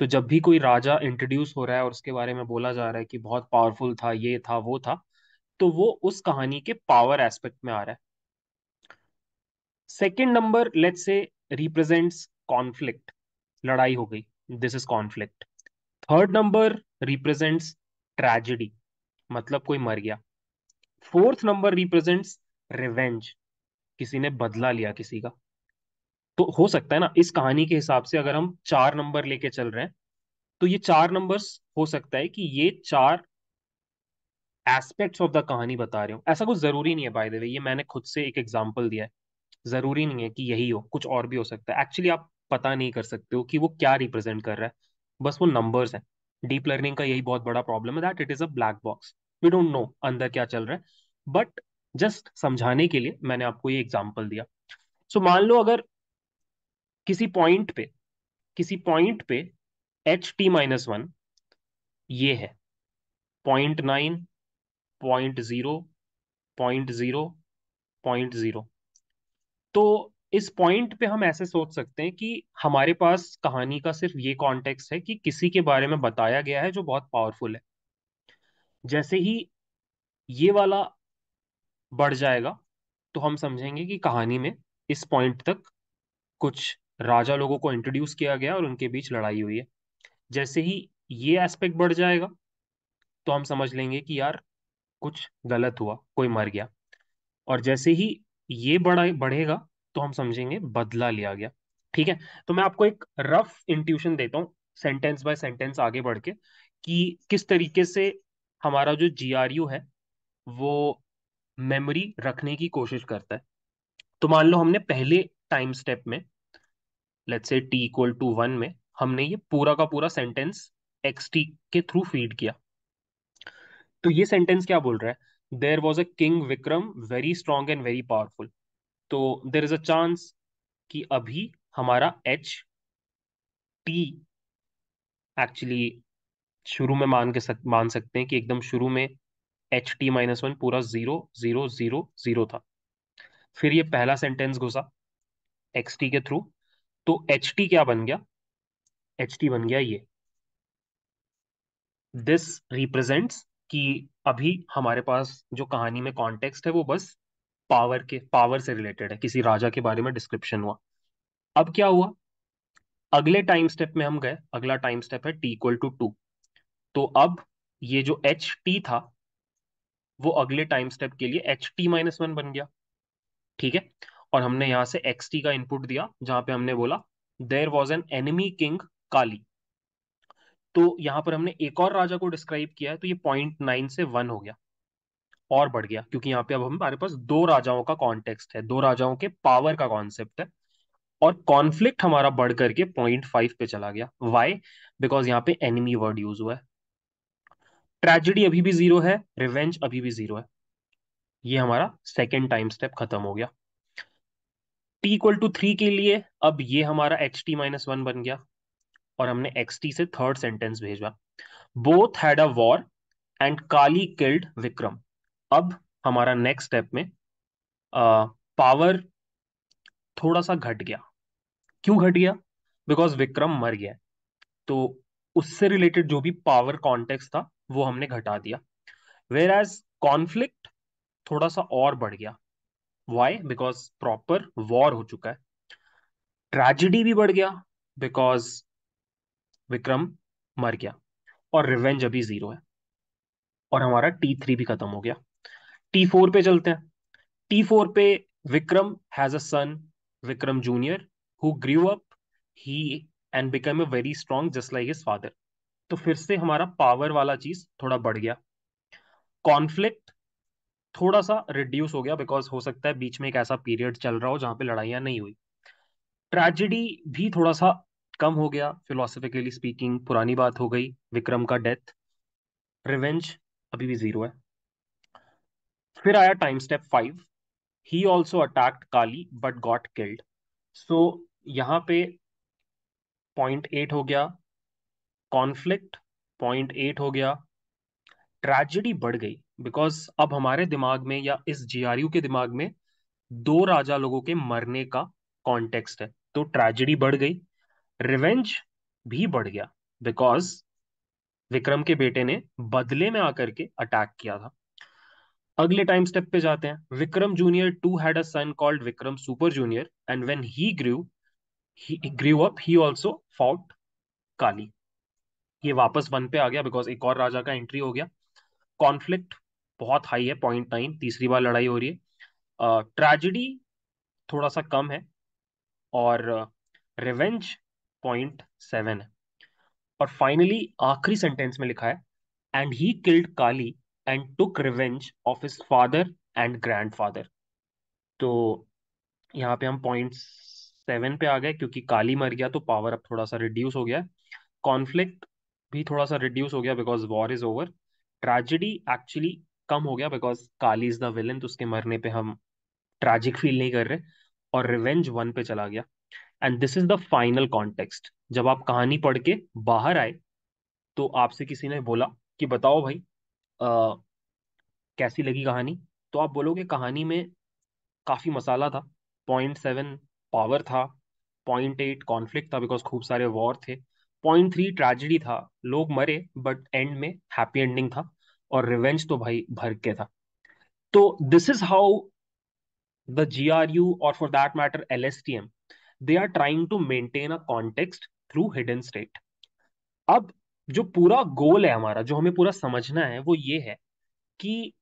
तो जब भी कोई राजा इंट्रोड्यूस हो रहा है और उसके बारे में बोला जा रहा है कि बहुत पावरफुल था ये था वो था तो वो उस कहानी के पावर एस्पेक्ट में आ रहा है second number let's say represents conflict लड़ाई हो गई this is conflict third number represents tragedy मतलब कोई मर गया फोर्थ नंबर रिप्रेजेंट्स रिवेंज किसी ने बदला लिया किसी का तो हो सकता है ना इस कहानी के हिसाब से अगर हम चार नंबर लेके चल रहे हैं तो ये चार नंबर्स हो सकता है कि ये चार एस्पेक्ट्स ऑफ द कहानी बता रहे हो ऐसा कुछ जरूरी नहीं है बाय द वे ये मैंने खुद से एक एग्जांपल दिया है जरूरी नहीं है कि यही हो कुछ और भी हो सकता है एक्चुअली आप पता नहीं कर सकते हो कि वो क्या रिप्रेजेंट कर रहा है बस वो नंबर्स हैं डीप लर्निंग का यही बहुत बड़ा प्रॉब्लम है that it is a black box we don't know अंदर क्या चल रहा है बट जस्ट समझाने के लिए मैंने आपको ये एग्जाम्पल दिया सो so, मान लो अगर किसी पॉइंट पे किसी पॉइंट पे एच टी माइनस वन ये है point nine point zero point zero point zero तो इस पॉइंट पे हम ऐसे सोच सकते हैं कि हमारे पास कहानी का सिर्फ ये कॉन्टेक्स्ट है कि किसी के बारे में बताया गया है जो बहुत पावरफुल है जैसे ही ये वाला बढ़ जाएगा तो हम समझेंगे कि कहानी में इस पॉइंट तक कुछ राजा लोगों को इंट्रोड्यूस किया गया और उनके बीच लड़ाई हुई है जैसे ही ये एस्पेक्ट बढ़ जाएगा तो हम समझ लेंगे कि यार कुछ गलत हुआ कोई मर गया और जैसे ही ये बढ़ा बढ़ेगा तो हम समझेंगे बदला लिया गया ठीक है तो मैं आपको एक रफ इंट्यूशन देता हूँ सेंटेंस बाय सेंटेंस आगे बढ़ के कि किस तरीके से हमारा जो जी है वो मेमोरी रखने की कोशिश करता है तो मान लो हमने पहले टाइम स्टेप में let's say T equal to one में हमने ये पूरा का पूरा सेंटेंस एक्स टी के थ्रू फीड किया तो ये सेंटेंस क्या बोल रहा है there was a king Vikram very strong and very powerful तो देर इज अ चांस कि अभी हमारा एच टी एक्चुअली शुरू में मान के सक, मान सकते हैं कि एकदम शुरू में एच टी माइनस वन पूरा जीरो जीरो जीरो जीरो था फिर ये पहला सेंटेंस घुसा एक्स टी के थ्रू तो एच टी क्या बन गया एच टी बन गया ये दिस रिप्रेजेंट्स कि अभी हमारे पास जो कहानी में कॉन्टेक्स्ट है वो बस पावर के पावर से रिलेटेड है किसी राजा के बारे में डिस्क्रिप्शन हुआ अब क्या हुआ अगले टाइम स्टेप में हम गए अगला टाइम स्टेप है टी इक्वल टू टू तो अब ये जो एच टी था वो अगले टाइम स्टेप के लिए एच टी माइनस वन बन गया ठीक है और हमने यहाँ से एक्स टी का इनपुट दिया जहां पे हमने बोला there was an enemy king Kali तो यहाँ पर हमने एक और राजा को डिस्क्राइब किया है तो ये पॉइंट नाइन से वन हो गया और बढ़ गया क्योंकि यहाँ पे अब हमारे पास दो राजाओं का कॉन्टेक्स्ट है दो राजाओं के पावर का कॉन्सेप्ट है और कॉन्फ्लिक्ट हमारा बढ़ करके पॉइंट फाइव पे चला गया वाई बिकॉज यहाँ पे एनिमी वर्ड यूज हुआ है ट्रेजिडी अभी भी जीरो है रिवेंज अभी भी जीरो है ये हमारा सेकेंड टाइम स्टेप खत्म हो गया t इक्वल टू थ्री के लिए अब ये हमारा एक्स टी माइनस वन बन गया और हमने एक्स टी से थर्ड सेंटेंस भेजा both had a war and Kali killed Vikram अब हमारा नेक्स्ट स्टेप में आ, पावर थोड़ा सा घट गया क्यों घट गया बिकॉज विक्रम मर गया तो उससे रिलेटेड जो भी पावर कॉन्टेक्स था वो हमने घटा दिया वेर एज कॉन्फ्लिक्ट थोड़ा सा और बढ़ गया वाई बिकॉज प्रॉपर वॉर हो चुका है ट्रेजिडी भी बढ़ गया बिकॉज विक्रम मर गया और रिवेंज अभी जीरो है और हमारा टी थ्री भी खत्म हो गया टी फोर पे चलते हैं टी फोर पे Vikram has a son Vikram junior who grew up he and become a very strong just like his father तो फिर से हमारा पावर वाला चीज थोड़ा बढ़ गया कॉन्फ्लिक्ट थोड़ा सा रिड्यूस हो गया बिकॉज हो सकता है बीच में एक ऐसा पीरियड चल रहा हो जहां पे लड़ाइयां नहीं हुई ट्रेजिडी भी थोड़ा सा कम हो गया फिलोसफिकली स्पीकिंग पुरानी बात हो गई विक्रम का डेथ रिवेंज अभी भी जीरो है फिर आया time step five he also attacked Kali but got killed so यहाँ पे पॉइंट एट हो गया कॉन्फ्लिक्ट पॉइंट एट हो गया ट्रेजिडी बढ़ गई बिकॉज अब हमारे दिमाग में या इस जी के दिमाग में दो राजा लोगों के मरने का कॉन्टेक्स्ट है तो ट्रेजिडी बढ़ गई रिवेंज भी बढ़ गया बिकॉज विक्रम के बेटे ने बदले में आकर के अटैक किया था अगले टाइम स्टेप पे जाते हैं Vikram junior too had a son called Vikram super junior and when he grew he grew up he also fought Kali ये वापस वन पे आ गया बिकॉज एक और राजा का एंट्री हो गया कॉन्फ्लिक्ट बहुत हाई है पॉइंट नाइन तीसरी बार लड़ाई हो रही है ट्रेजिडी uh, थोड़ा सा कम है और रिवेंज पॉइंट सेवन है और फाइनली आखिरी सेंटेंस में लिखा है and he killed Kali and took revenge of his father and grandfather तो यहाँ पे हम पॉइंट सेवन पे आ गए क्योंकि काली मर गया तो पावर अब थोड़ा सा रिड्यूस हो गया कॉन्फ्लिक्ट भी थोड़ा सा रिड्यूस हो गया because war is over tragedy actually कम हो गया because Kali is the villain तो उसके मरने पे हम ट्रैजिक फील नहीं कर रहे और रिवेंज वन पे चला गया and this is the final context जब आप कहानी पढ़ के बाहर आए तो आपसे किसी ने बोला कि बताओ भाई आ, कैसी लगी कहानी तो आप बोलोगे कहानी में काफ़ी मसाला था पॉइंट सेवन पावर था पॉइंट एट कॉन्फ्लिक्ट था बिकॉज खूब सारे वॉर थे पॉइंट थ्री ट्रेजिडी था लोग मरे बट एंड में हैप्पी एंडिंग था और रिवेंज तो भाई भर के था तो this is how the G R U और for that matter L S T M they are trying to maintain a context through hidden state अब जो पूरा गोल है हमारा जो हमें पूरा समझना है वो ये है कि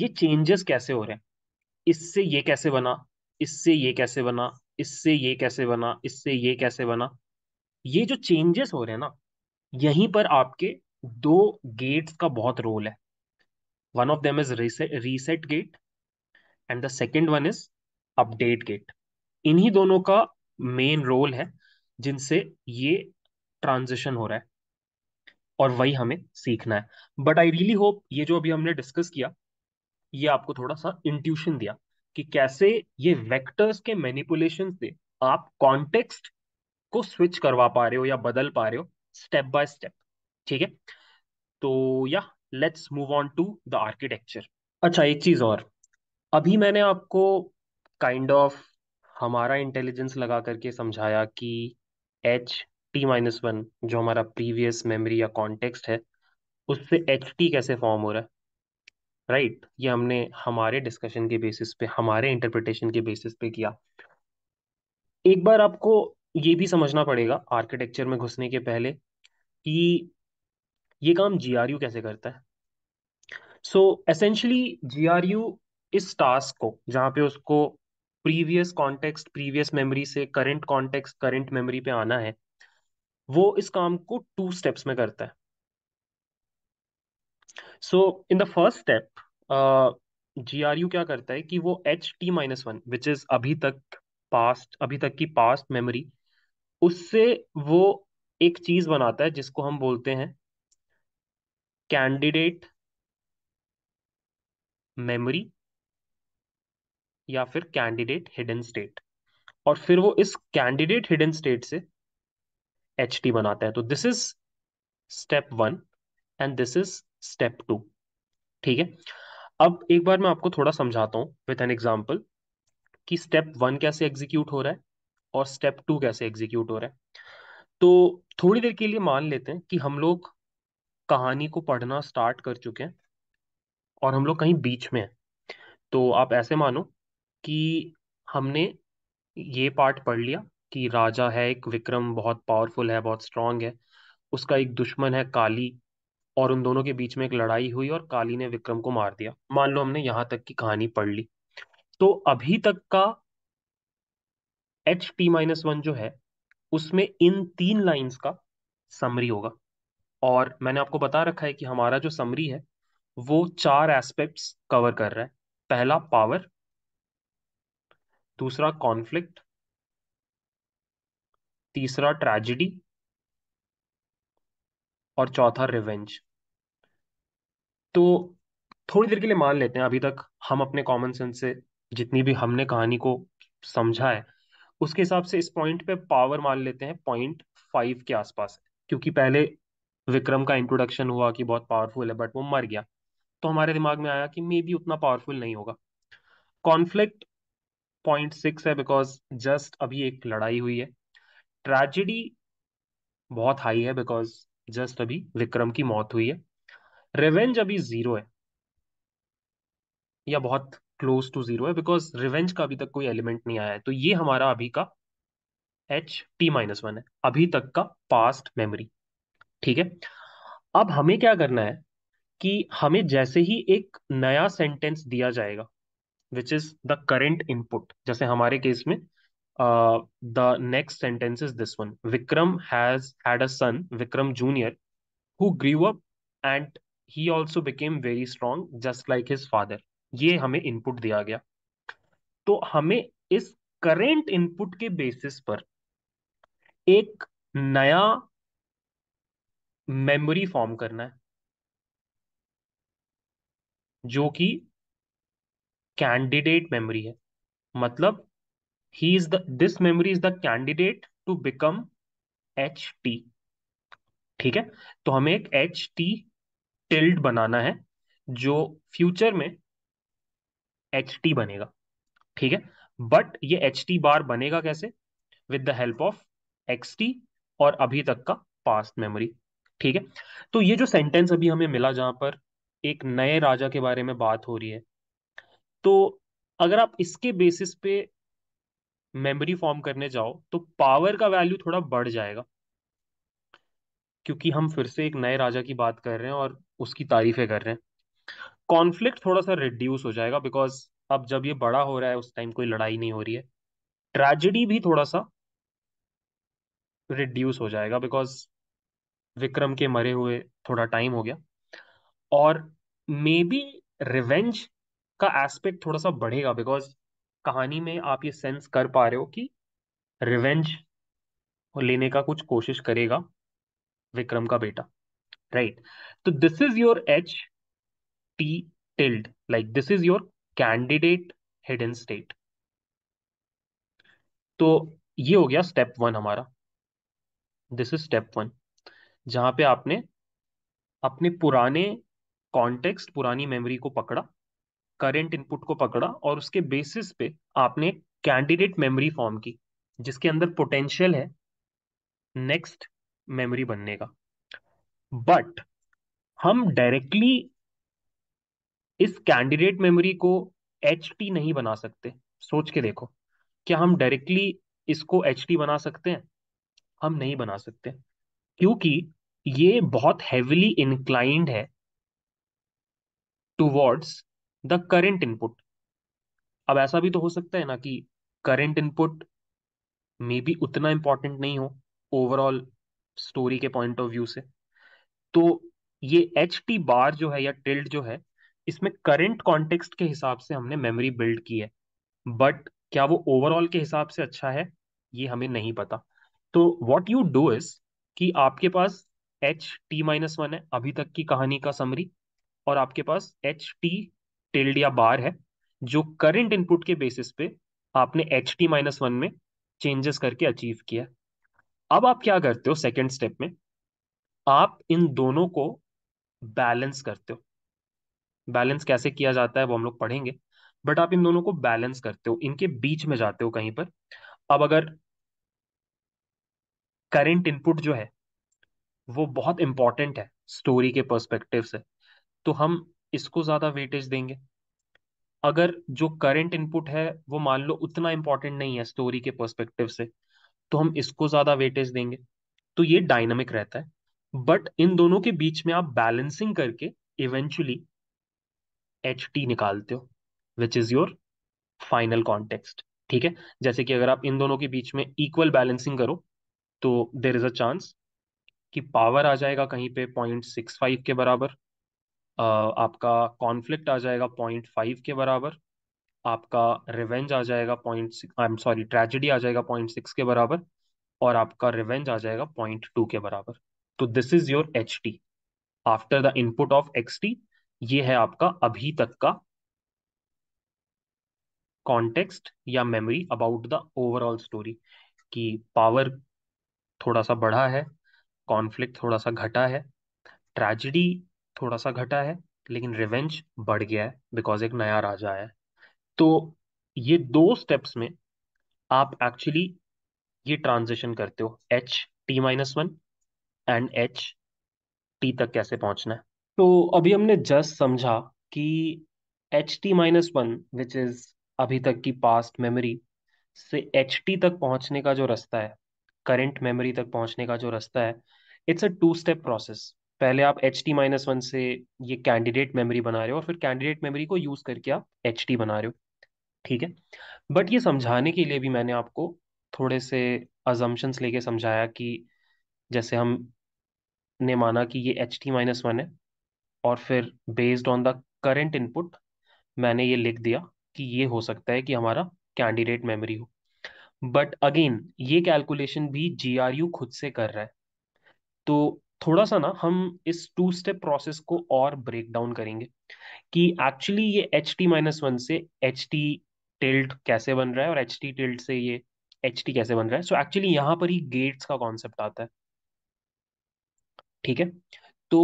ये चेंजेस कैसे हो रहे हैं इससे ये कैसे बना इससे ये कैसे बना इससे ये कैसे बना इससे ये कैसे बना ये जो चेंजेस हो रहे हैं ना यहीं पर आपके दो गेट्स का बहुत रोल है one of them is reset gate and the second one is update gate इन्हीं दोनों का मेन रोल है जिनसे ये ट्रांजिशन हो रहा है और वही हमें सीखना है बट आई रियली होप ये जो अभी हमने डिस्कस किया ये आपको थोड़ा सा इंट्यूशन दिया कि कैसे ये वेक्टर्स के मैनिपुलेशन से आप कॉन्टेक्स्ट को स्विच करवा पा रहे हो या बदल पा रहे हो स्टेप बाय स्टेप ठीक है तो या let's move on to the architecture अच्छा एक चीज और अभी मैंने आपको काइंड kind ऑफ of हमारा इंटेलिजेंस लगा करके समझाया कि एच टी माइनस वन जो हमारा प्रीवियस मेमोरी या कॉन्टेक्स्ट है उससे एच टी कैसे फॉर्म हो रहा है राइट right? ये हमने हमारे डिस्कशन के बेसिस पे हमारे इंटरप्रिटेशन के बेसिस पे किया एक बार आपको ये भी समझना पड़ेगा आर्किटेक्चर में घुसने के पहले कि ये काम जीआरयू कैसे करता है सो एसेंशली जीआरयू इस टास्क को जहाँ पे उसको प्रीवियस कॉन्टेक्स्ट प्रीवियस मेमोरी से करंट कॉन्टेक्स्ट करंट मेमोरी पे आना है वो इस काम को टू स्टेप्स में करता है so in the first step G R U क्या करता है कि वो H T minus one which is अभी तक पास्ट अभी तक की पास्ट मेमोरी उससे वो एक चीज बनाता है जिसको हम बोलते हैं कैंडिडेट मेमोरी या फिर कैंडिडेट हिडन स्टेट और फिर वो इस कैंडिडेट हिडन स्टेट से एच टी बनाता है तो this is step one and this is step two ठीक है अब एक बार मैं आपको थोड़ा समझाता हूं विथ एन एग्जाम्पल कि स्टेप वन कैसे एग्जीक्यूट हो रहा है और स्टेप टू कैसे एग्जीक्यूट हो रहा है तो थोड़ी देर के लिए मान लेते हैं कि हम लोग कहानी को पढ़ना स्टार्ट कर चुके हैं और हम लोग कहीं बीच में हैं तो आप ऐसे मानो कि हमने ये पार्ट पढ़ लिया कि राजा है एक विक्रम बहुत पावरफुल है बहुत स्ट्रांग है उसका एक दुश्मन है काली और उन दोनों के बीच में एक लड़ाई हुई और काली ने विक्रम को मार दिया मान लो हमने यहाँ तक की कहानी पढ़ ली तो अभी तक का एच टी माइनस वन जो है उसमें इन तीन लाइंस का समरी होगा और मैंने आपको बता रखा है कि हमारा जो समरी है वो चार एस्पेक्ट्स कवर कर रहा है पहला पावर दूसरा कॉन्फ्लिक्ट तीसरा ट्रेजिडी और चौथा रिवेंज तो थोड़ी देर के लिए मान लेते हैं अभी तक हम अपने कॉमन सेंस से जितनी भी हमने कहानी को समझा है उसके हिसाब से इस पॉइंट पे पावर मान लेते हैं पॉइंट फाइव के आसपास क्योंकि पहले विक्रम का इंट्रोडक्शन हुआ कि बहुत पावरफुल है बट वो मर गया तो हमारे दिमाग में आया कि मे बी उतना पावरफुल नहीं होगा कॉन्फ्लिक्ट पॉइंट सिक्स है बिकॉज जस्ट अभी एक लड़ाई हुई है ट्रेजिडी बहुत हाई है बिकॉज जस्ट अभी विक्रम की मौत हुई है रेवेंज अभी जीरो है या बहुत क्लोज टू जीरो है बिकॉज रिवेंज का अभी तक कोई एलिमेंट नहीं आया है तो ये हमारा अभी का एच टी माइनस वन है अभी तक का पास्ट मेमोरी ठीक है अब हमें क्या करना है कि हमें जैसे ही एक नया सेंटेंस दिया जाएगा which is the current input जैसे हमारे केस में the next sentence is this one Vikram has had a son Vikram junior who grew up and he also became very strong just like his father ये हमें input दिया गया तो हमें इस करेंट इनपुट के बेसिस पर एक नया मेमोरी फॉर्म करना है जो कि कैंडिडेट मेमोरी है मतलब he is the this memory is the candidate to become H T ठीक है तो हमें एक एच टी टिल्ड बनाना है जो फ्यूचर में एच टी बनेगा ठीक है बट ये एच टी बार बनेगा कैसे with the help of X T और अभी तक का पास्ट मेमोरी ठीक है तो ये जो सेंटेंस अभी हमें मिला जहां पर एक नए राजा के बारे में बात हो रही है तो अगर आप इसके बेसिस पे मेमोरी फॉर्म करने जाओ तो पावर का वैल्यू थोड़ा बढ़ जाएगा क्योंकि हम फिर से एक नए राजा की बात कर रहे हैं और उसकी तारीफें कर रहे हैं कॉन्फ्लिक्ट थोड़ा सा रिड्यूस हो जाएगा बिकॉज अब जब ये बड़ा हो रहा है उस टाइम कोई लड़ाई नहीं हो रही है ट्रेजिडी भी थोड़ा सा रिड्यूस हो जाएगा बिकॉज विक्रम के मरे हुए थोड़ा टाइम हो गया और मे बी रिवेंज का एस्पेक्ट थोड़ा सा बढ़ेगा बिकॉज कहानी में आप ये सेंस कर पा रहे हो कि रिवेंज लेने का कुछ कोशिश करेगा विक्रम का बेटा राइट तो this is your H tilde. Like this is your candidate hidden state. to ye ho gaya step 1 hamara this is step 1 jahan pe aapne apne purane context purani memory ko pakda current input को पकड़ा और उसके basis पे आपने candidate memory form की जिसके अंदर potential है नेक्स्ट मेमोरी बनने का बट हम डायरेक्टली इस कैंडिडेट मेमोरी को एच टी नहीं बना सकते सोच के देखो क्या हम डायरेक्टली इसको एच टी बना सकते हैं हम नहीं बना सकते क्योंकि ये बहुत हैविली इंक्लाइंड है टूवर्ड्स द करेंट इनपुट अब ऐसा भी तो हो सकता है ना कि करेंट इनपुट मे बी उतना इंपॉर्टेंट नहीं हो ओवरऑल स्टोरी के पॉइंट ऑफ व्यू से तो ये एच टी बार जो है या टिल्ड जो है इसमें करंट कॉन्टेक्स्ट के हिसाब से हमने मेमोरी बिल्ड की है बट क्या वो ओवरऑल के हिसाब से अच्छा है ये हमें नहीं पता तो वॉट यू डू इज कि आपके पास एच टी माइनस वन है अभी तक की कहानी का समरी और आपके पास एच टी टेल्ड या बार है जो करंट इनपुट के बेसिस पे आपने एच टी माइनस वन में चेंजेस करके अचीव किया अब आप क्या करते हो सेकेंड स्टेप में आप इन दोनों को बैलेंस करते हो बैलेंस कैसे किया जाता है वो हम लोग पढ़ेंगे बट आप इन दोनों को बैलेंस करते हो इनके बीच में जाते हो कहीं पर अब अगर करंट इनपुट जो है वो बहुत इंपॉर्टेंट है स्टोरी के पर्सपेक्टिव से तो हम इसको ज्यादा वेटेज देंगे अगर जो करंट इनपुट है वो मान लो उतना इंपॉर्टेंट नहीं है स्टोरी के पर्सपेक्टिव से तो हम इसको ज्यादा वेटेज देंगे तो ये डायनामिक रहता है बट इन दोनों के बीच में आप बैलेंसिंग करके इवेंचुअली एच टी निकालते हो which is your final context ठीक है जैसे कि अगर आप इन दोनों के बीच में इक्वल बैलेंसिंग करो तो देर इज अ चांस कि पावर आ जाएगा कहीं पे पॉइंट सिक्स फाइव के बराबर आपका कॉन्फ्लिक्ट आ जाएगा पॉइंट फाइव के बराबर आपका रिवेंज आ जाएगा point I am sorry tragedy आ जाएगा पॉइंट सिक्स के बराबर और आपका रिवेंज आ जाएगा पॉइंट टू के बराबर तो this is your H T after the input of X T ये है आपका अभी तक का कॉन्टेक्स्ट या memory about the overall story कि पावर थोड़ा सा बढ़ा है कॉन्फ्लिक्ट थोड़ा सा घटा है ट्रेजिडी थोड़ा सा घटा है लेकिन रिवेंज बढ़ गया है बिकॉज एक नया राजा आया है तो ये दो स्टेप्स में आप एक्चुअली ये ट्रांजिशन करते हो H T minus one and H T तक कैसे पहुंचना है तो अभी हमने जस्ट समझा कि H T minus one which is अभी तक की पास्ट मेमोरी से एच टी तक पहुंचने का जो रास्ता है करंट मेमोरी तक पहुंचने का जो रास्ता है it's a two step process पहले आप एच टी माइनस वन से ये कैंडिडेट मेमोरी बना रहे हो और फिर कैंडिडेट मेमोरी को यूज करके आप एच टी बना रहे हो ठीक है बट ये समझाने के लिए भी मैंने आपको थोड़े से अजम्पन्स लेके समझाया कि जैसे हम ने माना कि ये एच टी माइनस वन है और फिर based on the current input मैंने ये लिख दिया कि ये हो सकता है कि हमारा कैंडिडेट मेमोरी हो बट अगेन ये कैलकुलेशन भी जी खुद से कर रहा है तो थोड़ा सा ना हम इस टू स्टेप प्रोसेस को और ब्रेक डाउन करेंगे कि एक्चुअली ये एच टी माइनस वन से एच टी टिल्ट कैसे बन रहा है और एच टी टिल्ट से ये एच टी कैसे बन रहा है सो एक्चुअली यहाँ पर ही गेट्स का कॉन्सेप्ट आता है ठीक है तो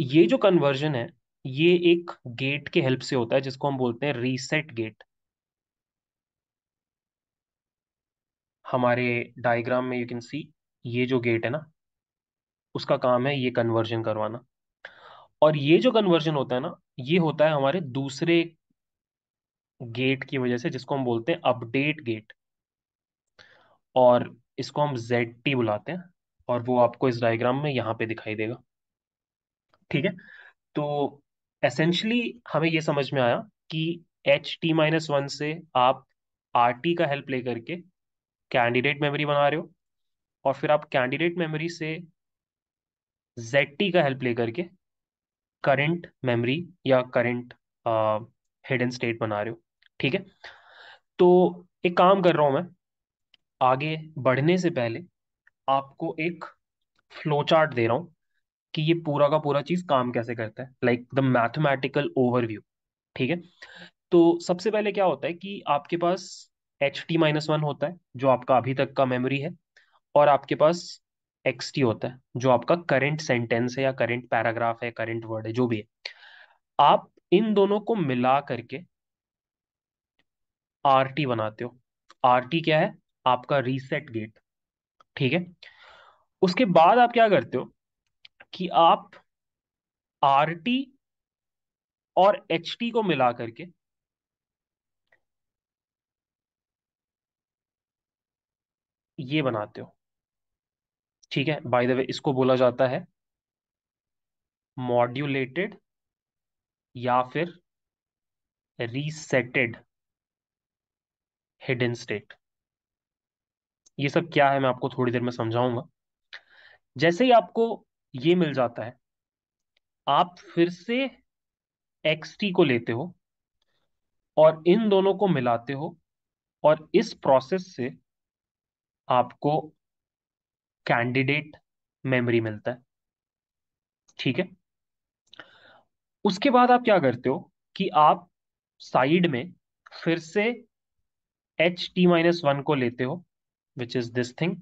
ये जो कन्वर्जन है ये एक गेट के हेल्प से होता है जिसको हम बोलते हैं रीसेट गेट हमारे डायग्राम में यू कैन सी ये जो गेट है ना उसका काम है ये कन्वर्जन करवाना और ये जो कन्वर्जन होता है ना ये होता है हमारे दूसरे गेट की वजह से जिसको हम बोलते हैं अपडेट गेट और इसको हम जेड टी बुलाते हैं और वो आपको इस डायग्राम में यहाँ पे दिखाई देगा ठीक है तो एसेंशली हमें ये समझ में आया कि एच टी माइनस वन से आप आर टी का हेल्प ले करके कैंडिडेट मेमोरी बना रहे हो और फिर आप कैंडिडेट मेमोरी से जेड टी का हेल्प ले करके करंट मेमोरी या करंट हिडन स्टेट बना रहे हो ठीक है तो एक काम कर रहा हूँ मैं आगे बढ़ने से पहले आपको एक फ्लो चार्ट दे रहा हूँ कि ये पूरा का पूरा चीज काम कैसे करता है लाइक द मैथमेटिकल ओवरव्यू ठीक है तो सबसे पहले क्या होता है कि आपके पास एच टी माइनस वन होता है जो आपका अभी तक का मेमोरी है और आपके पास एक्स टी होता है जो आपका करेंट सेंटेंस है या करेंट पैराग्राफ है करेंट वर्ड है जो भी है आप इन दोनों को मिला करके आर टी बनाते हो आर टी क्या है आपका रीसेट गेट ठीक है उसके बाद आप क्या करते हो कि आप आर टी और एच टी को मिला करके ये बनाते हो ठीक है बाय द वे इसको बोला जाता है मॉड्यूलेटेड या फिर रीसेटेड हिडन स्टेट ये सब क्या है मैं आपको थोड़ी देर में समझाऊंगा जैसे ही आपको ये मिल जाता है आप फिर से एक्स टी को लेते हो और इन दोनों को मिलाते हो और इस प्रोसेस से आपको कैंडिडेट मेमोरी मिलता है ठीक है उसके बाद आप क्या करते हो कि आप साइड में फिर से एच टी माइनस वन को लेते हो which is this thing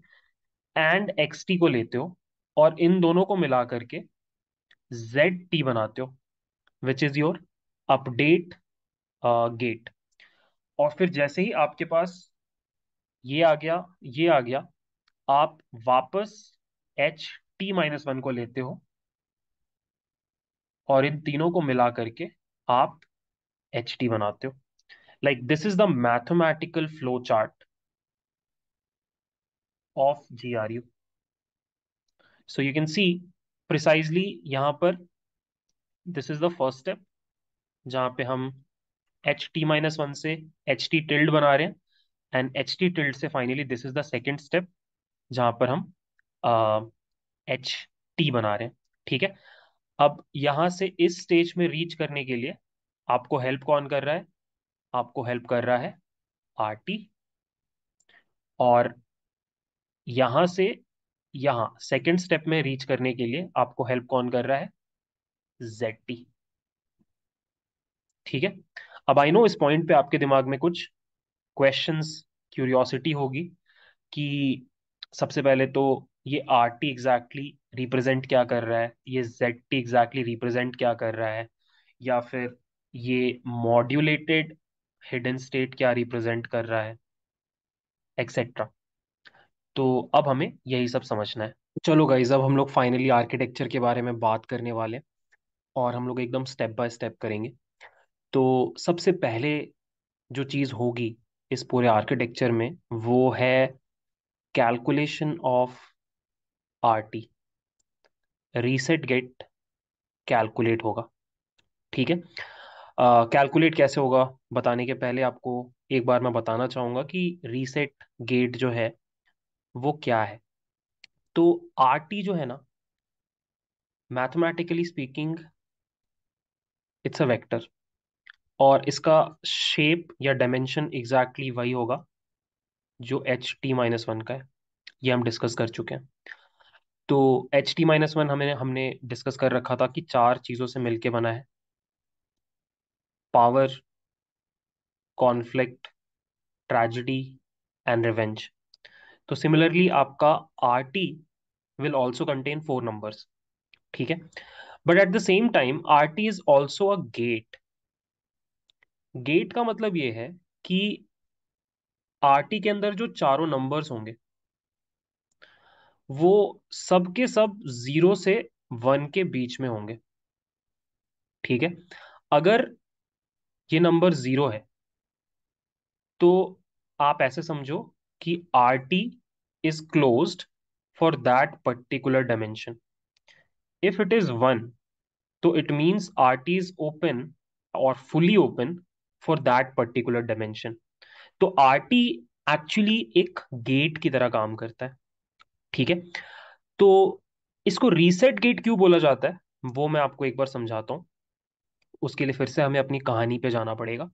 and X T को लेते हो और इन दोनों को मिला करके जेड टी बनाते हो which is your update gate और फिर जैसे ही आपके पास ये आ गया ये आ गया आप वापस एच टी माइनस वन को लेते हो और इन तीनों को मिला करके आप एच टी बनाते हो like this is the mathematical flow chart of G R U so you can see precisely यहाँ पर this is the first step जहाँ पे हम एच टी माइनस वन से एच टी टिल्ड बना रहे हैं एंड एच टी टिल्ड से finally this is the second step जहाँ पर हम एच uh, टी बना रहे हैं ठीक है अब यहाँ से इस स्टेज में रीच करने के लिए आपको हेल्प कौन कर रहा है आपको हेल्प कर रहा है आर टी और यहाँ से यहां सेकेंड स्टेप में रीच करने के लिए आपको हेल्प कौन कर रहा है जेड टी ठीक है अब आई नो इस पॉइंट पे आपके दिमाग में कुछ क्वेश्चंस क्यूरियोसिटी होगी कि सबसे पहले तो ये आर टी एग्जैक्टली रिप्रेजेंट क्या कर रहा है ये जेड टी एग्जैक्टली रिप्रेजेंट क्या कर रहा है या फिर ये मॉड्यूलेटेड हिडन स्टेट क्या रिप्रेजेंट कर रहा है एक्सेट्रा तो अब हमें यही सब समझना है चलो गाइज अब हम लोग फाइनली आर्किटेक्चर के बारे में बात करने वाले हैं और हम लोग एकदम स्टेप बाय स्टेप करेंगे तो सबसे पहले जो चीज़ होगी इस पूरे आर्किटेक्चर में वो है calculation of R T reset gate calculate होगा ठीक है कैलकुलेट uh, कैसे होगा बताने के पहले आपको एक बार मैं बताना चाहूँगा कि रीसेट गेट जो है वो क्या है तो आर टी जो है ना mathematically speaking it's a vector और इसका शेप या डायमेंशन एग्जैक्टली exactly वही होगा जो एच टी माइनस वन का है ये हम डिस्कस कर चुके हैं तो एच टी माइनस वन हमें हमने डिस्कस कर रखा था कि चार चीज़ों से मिलके बना है power conflict tragedy and revenge तो सिमिलरली आपका R T will also contain four numbers ठीक है but at the same time R T is also a gate gate का मतलब ये है कि आर टी के अंदर जो चारों नंबर्स होंगे वो सब के सब जीरो से वन के बीच में होंगे ठीक है अगर ये नंबर जीरो है तो आप ऐसे समझो कि R T is close for that particular dimension if it is one तो it means R T is open और fully open for that particular dimension तो आर टी एक्चुअली एक गेट की तरह काम करता है ठीक है तो इसको रीसेट गेट क्यों बोला जाता है वो मैं आपको एक बार समझाता हूँ उसके लिए फिर से हमें अपनी कहानी पे जाना पड़ेगा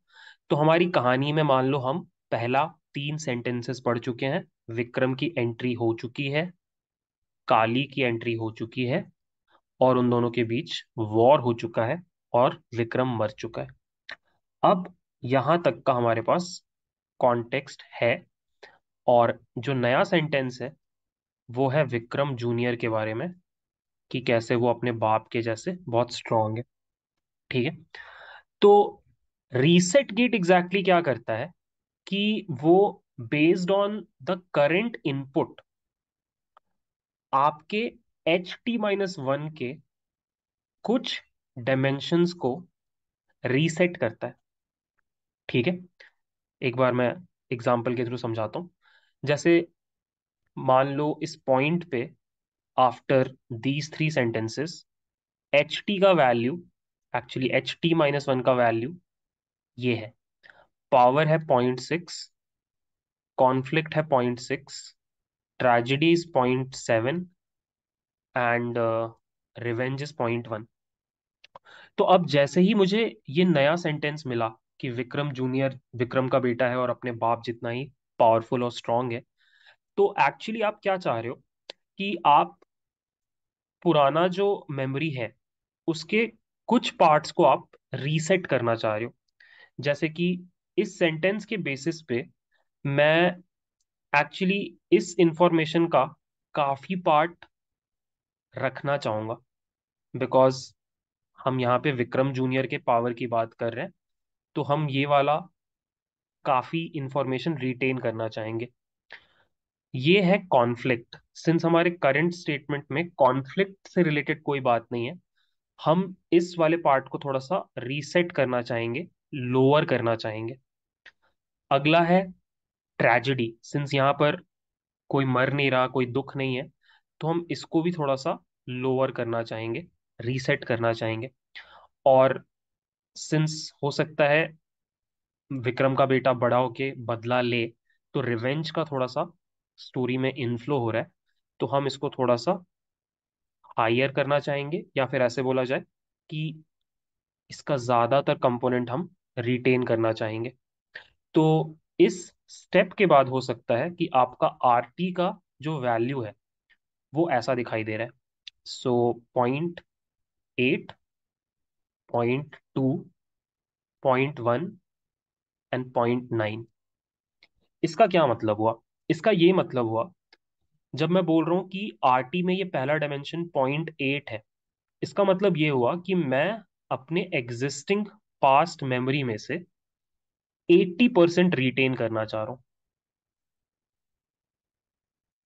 तो हमारी कहानी में मान लो हम पहला तीन सेंटेंसेस पढ़ चुके हैं विक्रम की एंट्री हो चुकी है काली की एंट्री हो चुकी है और उन दोनों के बीच वॉर हो चुका है और विक्रम मर चुका है अब यहां तक का हमारे पास कॉन्टेक्स्ट है और जो नया सेंटेंस है वो है विक्रम जूनियर के बारे में कि कैसे वो अपने बाप के जैसे बहुत स्ट्रांग है ठीक है तो रीसेट गेट एग्जैक्टली क्या करता है कि वो based on the current input आपके एच टी माइनस वन के कुछ डायमेंशंस को रीसेट करता है ठीक है एक बार मैं एग्जांपल के थ्रू समझाता हूँ जैसे मान लो इस पॉइंट पे after these three sentences H T का value actually H T minus one का वैल्यू ये है पावर है पॉइंट सिक्स कॉन्फ्लिक्ट है point six tragedy is point seven and uh, revenge is point one तो अब जैसे ही मुझे ये नया सेंटेंस मिला कि विक्रम जूनियर विक्रम का बेटा है और अपने बाप जितना ही पावरफुल और स्ट्रांग है तो एक्चुअली आप क्या चाह रहे हो कि आप पुराना जो मेमोरी है उसके कुछ पार्ट्स को आप रीसेट करना चाह रहे हो जैसे कि इस सेंटेंस के बेसिस पे मैं एक्चुअली इस इंफॉर्मेशन का काफ़ी पार्ट रखना चाहूंगा बिकॉज हम यहाँ पे विक्रम जूनियर के पावर की बात कर रहे हैं तो हम ये वाला काफ़ी इंफॉर्मेशन रिटेन करना चाहेंगे ये है कॉन्फ्लिक्ट सिंस हमारे करंट स्टेटमेंट में कॉन्फ्लिक्ट से रिलेटेड कोई बात नहीं है हम इस वाले पार्ट को थोड़ा सा रीसेट करना चाहेंगे लोअर करना चाहेंगे अगला है ट्रेजिडी सिंस यहाँ पर कोई मर नहीं रहा कोई दुख नहीं है तो हम इसको भी थोड़ा सा लोअर करना चाहेंगे रीसेट करना चाहेंगे और सिंस हो सकता है विक्रम का बेटा बड़ा होके बदला ले तो रिवेंज का थोड़ा सा स्टोरी में इनफ्लो हो रहा है तो हम इसको थोड़ा सा हायर करना चाहेंगे या फिर ऐसे बोला जाए कि इसका ज़्यादातर कंपोनेंट हम रिटेन करना चाहेंगे तो इस स्टेप के बाद हो सकता है कि आपका आर टी का जो वैल्यू है वो ऐसा दिखाई दे रहा है so point eight point two point one and point nine इसका क्या मतलब हुआ इसका ये मतलब हुआ जब मैं बोल रहा हूँ कि आर टी में ये पहला डायमेंशन पॉइंट एट है इसका मतलब ये हुआ कि मैं अपने एग्जिस्टिंग पास्ट मेमोरी में से एट्टी परसेंट रिटेन करना चाह रहा हूं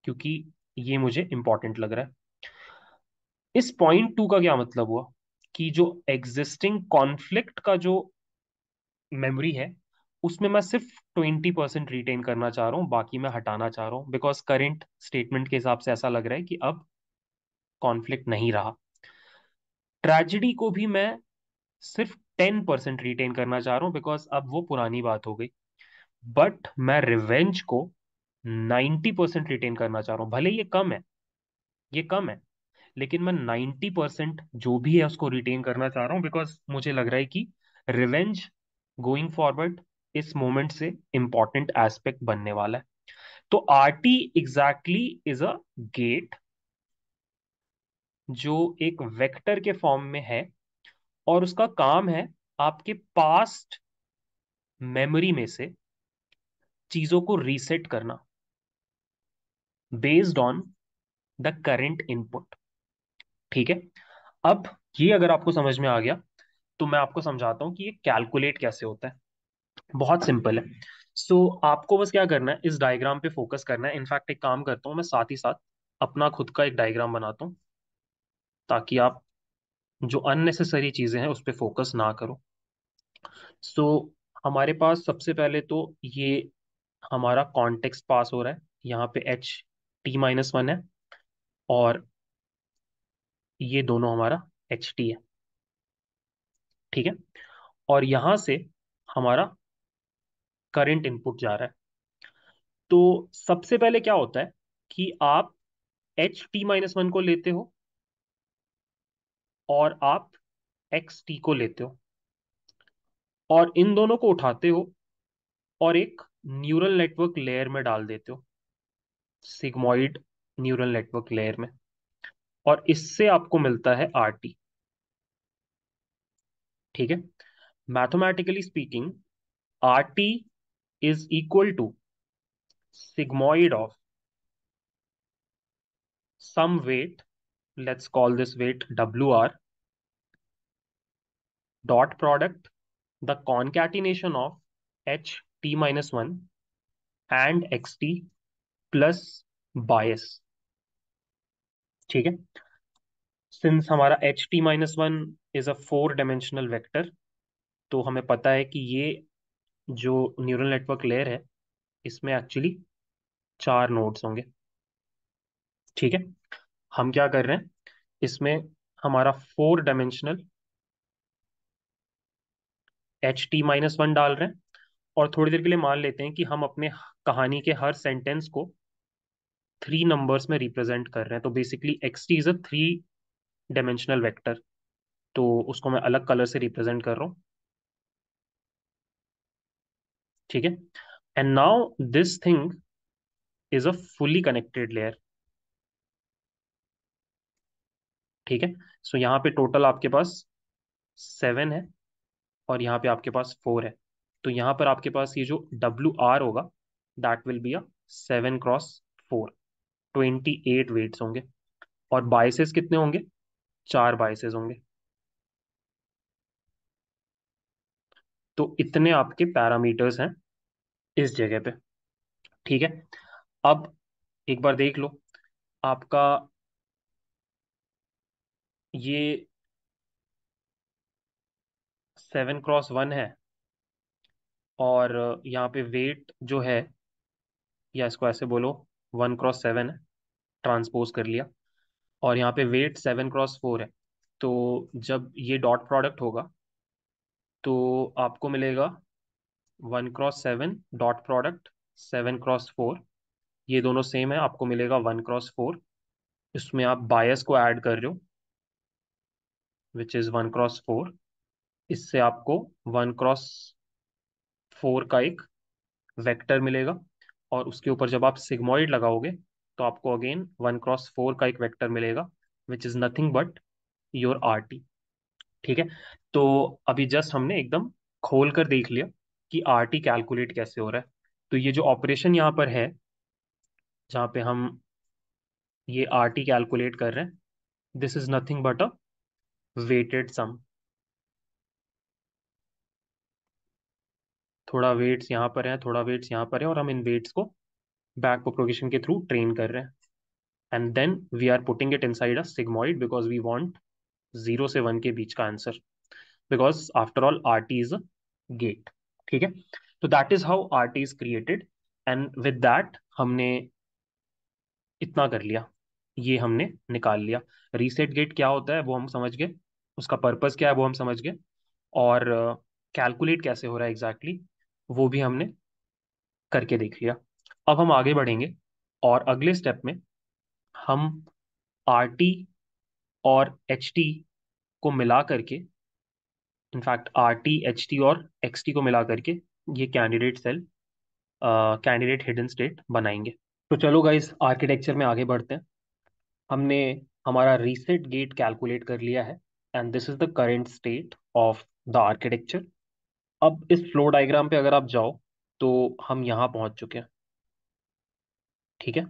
क्योंकि ये मुझे इंपॉर्टेंट लग रहा है इस पॉइंट टू का क्या मतलब हुआ कि जो एग्जिस्टिंग कॉन्फ्लिक्ट का जो मेमोरी है उसमें मैं सिर्फ ट्वेंटी परसेंट रिटेन करना चाह रहा हूं बाकी मैं हटाना चाह रहा हूं बिकॉज करेंट स्टेटमेंट के हिसाब से ऐसा लग रहा है कि अब कॉन्फ्लिक्ट नहीं रहा ट्रेजिडी को भी मैं सिर्फ टेन परसेंट रिटेन करना चाह रहा हूं बिकॉज अब वो पुरानी बात हो गई बट मैं रिवेंज को नाइन्टी परसेंट रिटेन करना चाह रहा हूं भले ये कम है ये कम है लेकिन मैं नाइन्टी परसेंट जो भी है उसको रिटेन करना चाह रहा हूं बिकॉज मुझे लग रहा है कि रिवेंज गोइंग फॉरवर्ड इस मोमेंट से इंपॉर्टेंट एस्पेक्ट बनने वाला है तो R T exactly is a gate जो एक वेक्टर के फॉर्म में है और उसका काम है आपके पास्ट मेमोरी में से चीजों को रीसेट करना based on the current input ठीक है अब ये अगर आपको समझ में आ गया तो मैं आपको समझाता हूँ कि ये कैलकुलेट कैसे होता है बहुत सिंपल है सो so, आपको बस क्या करना है इस डायग्राम पे फोकस करना है इनफैक्ट एक काम करता हूँ मैं साथ ही साथ अपना खुद का एक डायग्राम बनाता हूँ ताकि आप जो अननेसेसरी चीज़ें हैं उस पर फोकस ना करो सो so, हमारे पास सबसे पहले तो ये हमारा कॉन्टेक्स पास हो रहा है यहाँ पे एच टी माइनस वन है और ये दोनों हमारा एच टी है ठीक है और यहाँ से हमारा करंट इनपुट जा रहा है तो सबसे पहले क्या होता है कि आप एच टी माइनस वन को लेते हो और आप एक्स टी को लेते हो और इन दोनों को उठाते हो और एक न्यूरल नेटवर्क लेयर में डाल देते हो सिग्मोइड न्यूरल नेटवर्क लेयर में और इससे आपको मिलता है आर टी ठीक है mathematically speaking R T is equal to sigmoid of some weight let's call this weight WR dot product, the concatenation of t minus 1 and XT plus bias. ठीक है सिंस हमारा H T minus one is a four dimensional vector तो हमें पता है कि ये जो न्यूरल नेटवर्क लेयर है इसमें एक्चुअली चार नोड्स होंगे ठीक है हम क्या कर रहे हैं इसमें हमारा four dimensional H T minus one डाल रहे हैं और थोड़ी देर के लिए मान लेते हैं कि हम अपने कहानी के हर सेंटेंस को थ्री नंबर्स में रिप्रेजेंट कर रहे हैं तो basically X T is a three dimensional vector तो उसको मैं अलग कलर से रिप्रेजेंट कर रहा हूं ठीक है and now this thing is a fully connected layer ठीक है सो यहाँ पे टोटल आपके पास सेवन है और यहाँ पे आपके पास फोर है तो यहाँ पर आपके पास ये जो डब्ल्यू आर होगा that will be a seven cross four twenty eight weights होंगे और बाइसेस कितने होंगे चार बाइसेस होंगे तो इतने आपके पैरामीटर्स हैं इस जगह पे ठीक है अब एक बार देख लो आपका ये सेवन क्रॉस वन है और यहाँ पे वेट जो है या इसको ऐसे बोलो वन क्रॉस सेवन है ट्रांसपोज कर लिया और यहाँ पे वेट सेवन क्रॉस फोर है तो जब ये डॉट प्रोडक्ट होगा तो आपको मिलेगा one cross seven dot product seven cross four ये दोनों सेम है आपको मिलेगा वन क्रॉस फोर इसमें आप बायस को ऐड कर रहे हो which is one cross four इससे आपको वन क्रॉस फोर का एक वेक्टर मिलेगा और उसके ऊपर जब आप सिग्मोइड लगाओगे तो आपको अगेन वन क्रॉस फोर का एक वेक्टर मिलेगा which is nothing but your R T ठीक है तो अभी जस्ट हमने एकदम खोल कर देख लिया कि आर टी कैलकुलेट कैसे हो रहा है तो ये जो ऑपरेशन यहाँ पर है जहाँ पे हम ये आर टी कैलकुलेट कर रहे हैं this is nothing but a weighted sum थोड़ा वेट्स यहाँ पर है थोड़ा वेट्स यहाँ पर है और हम इन वेट्स को बैक प्रोपोगेशन के थ्रू ट्रेन कर रहे हैं and then we are putting it inside a sigmoid because we want zero से वन के बीच का answer because after all R T is a gate ठीक है तो that is how R T is created and with that हमने इतना कर लिया ये हमने निकाल लिया रीसेट गेट क्या होता है वो हम समझ गए उसका पर्पज़ क्या है वो हम समझ गए और कैलकुलेट uh, कैसे हो रहा है एग्जैक्टली exactly, वो भी हमने करके देख लिया अब हम आगे बढ़ेंगे और अगले स्टेप में हम आर टी और एच टी को मिला करके in fact R T H T और एक्स टी को मिला करके ये candidate cell candidate hidden state बनाएंगे तो चलो गाइस आर्किटेक्चर में आगे बढ़ते हैं हमने हमारा रीसेट गेट कैलकुलेट कर लिया है and this is the current state of the architecture अब इस फ्लो डायग्राम पे अगर आप जाओ तो हम यहाँ पहुंच चुके हैं ठीक है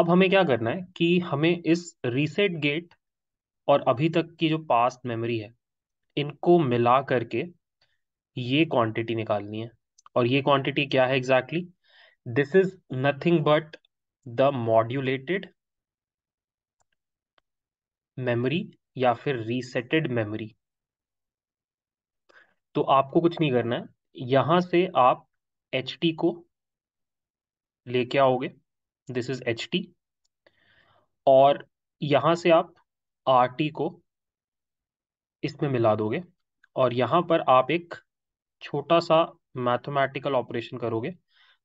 अब हमें क्या करना है कि हमें इस रीसेट गेट और अभी तक की जो पास्ट मेमोरी है इनको मिला करके ये क्वांटिटी निकालनी है और ये क्वांटिटी क्या है exactly this is nothing but the modulated memory या फिर रीसेटेड मेमोरी तो आपको कुछ नहीं करना है यहां से आप एच टी को लेके आओगे दिस इज एच टी और यहां से आप आर टी को इसमें मिला दोगे और यहां पर आप एक छोटा सा मैथमेटिकल ऑपरेशन करोगे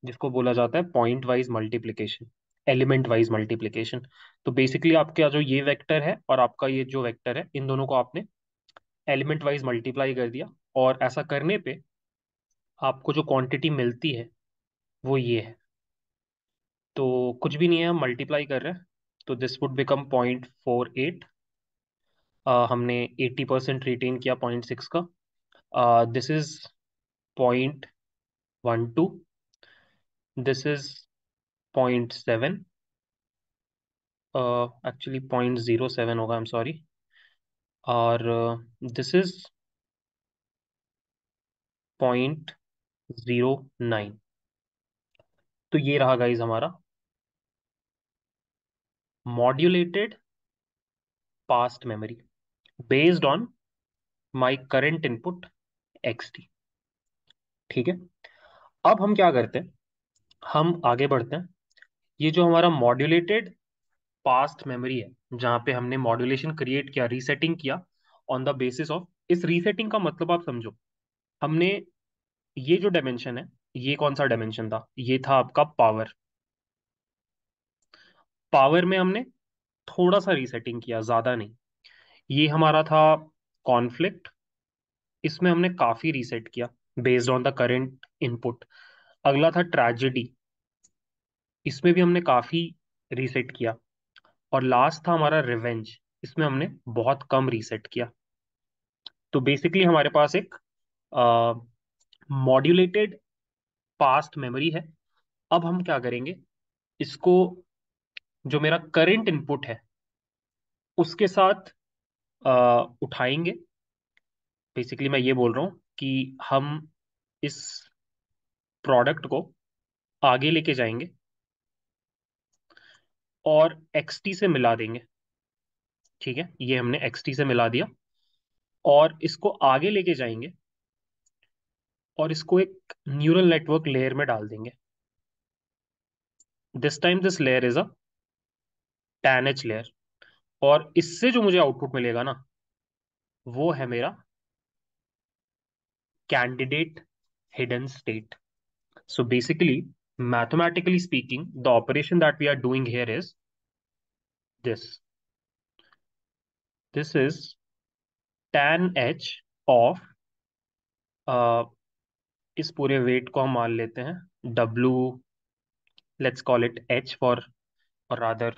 जिसको बोला जाता है pointwise multiplication elementwise multiplication तो बेसिकली आपका जो ये वैक्टर है और आपका ये जो वैक्टर है इन दोनों को आपने एलिमेंट वाइज मल्टीप्लाई कर दिया और ऐसा करने पे आपको जो क्वांटिटी मिलती है वो ये है तो कुछ भी नहीं है हम मल्टीप्लाई कर रहे हैं तो this would become point four eight हमने एट्टी परसेंट रिटेन किया पॉइंट सिक्स का this is point one two this is point seven actually point zero seven होगा आई एम सॉरी और this is point zero nine तो ये रहा guys हमारा modulated past memory based on my current input XT ठीक है अब हम क्या करते हैं हम आगे बढ़ते हैं ये जो हमारा मॉड्यूलेटेड पास्ट मेमोरी है जहां पे हमने मॉड्यूलेशन क्रिएट किया रीसेटिंग किया ऑन द बेसिस ऑफ इस रीसेटिंग का मतलब आप समझो हमने ये जो डायमेंशन है ये कौन सा डायमेंशन था ये था आपका पावर पावर में हमने थोड़ा सा रीसेटिंग किया ज़्यादा नहीं ये हमारा था कॉन्फ्लिक्ट इसमें हमने काफ़ी रीसेट किया based on the current input अगला था ट्रेजिडी इसमें भी हमने काफ़ी रीसेट किया और लास्ट था हमारा रिवेंज इसमें हमने बहुत कम रीसेट किया तो बेसिकली हमारे पास एक मॉड्यूलेटेड पास्ट मेमोरी है अब हम क्या करेंगे इसको जो मेरा करंट इनपुट है उसके साथ आ, उठाएंगे बेसिकली मैं ये बोल रहा हूँ कि हम इस प्रोडक्ट को आगे लेके जाएंगे और एक्स टी से मिला देंगे ठीक है ये हमने एक्स टी से मिला दिया और इसको आगे लेके जाएंगे और इसको एक न्यूरल नेटवर्क लेयर में डाल देंगे this time this layer is a tan H layer और इससे जो मुझे आउटपुट मिलेगा ना वो है मेरा candidate hidden state so basically mathematically speaking the operation that we are doing here is this. This is tan h of uh, इस पूरे वेट को हम मान लेते हैं W let's call it H for और रादर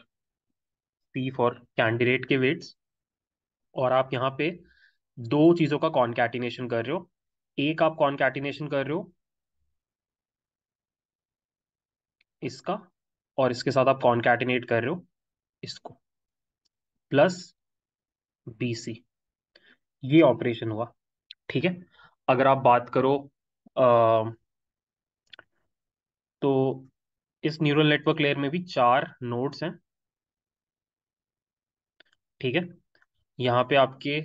p फॉर कैंडिडेट के weights और आप यहाँ पे दो चीज़ों का कॉन्कैटिनेशन कर रहे हो एक आप कॉन्कैटिनेशन कर रहे हो इसका और इसके साथ आप कॉन्कैटिनेट कर रहे हो इसको प्लस बी सी ये ऑपरेशन हुआ ठीक है अगर आप बात करो आ, तो इस न्यूरल नेटवर्क लेयर में भी चार नोड्स हैं ठीक है यहाँ पे आपके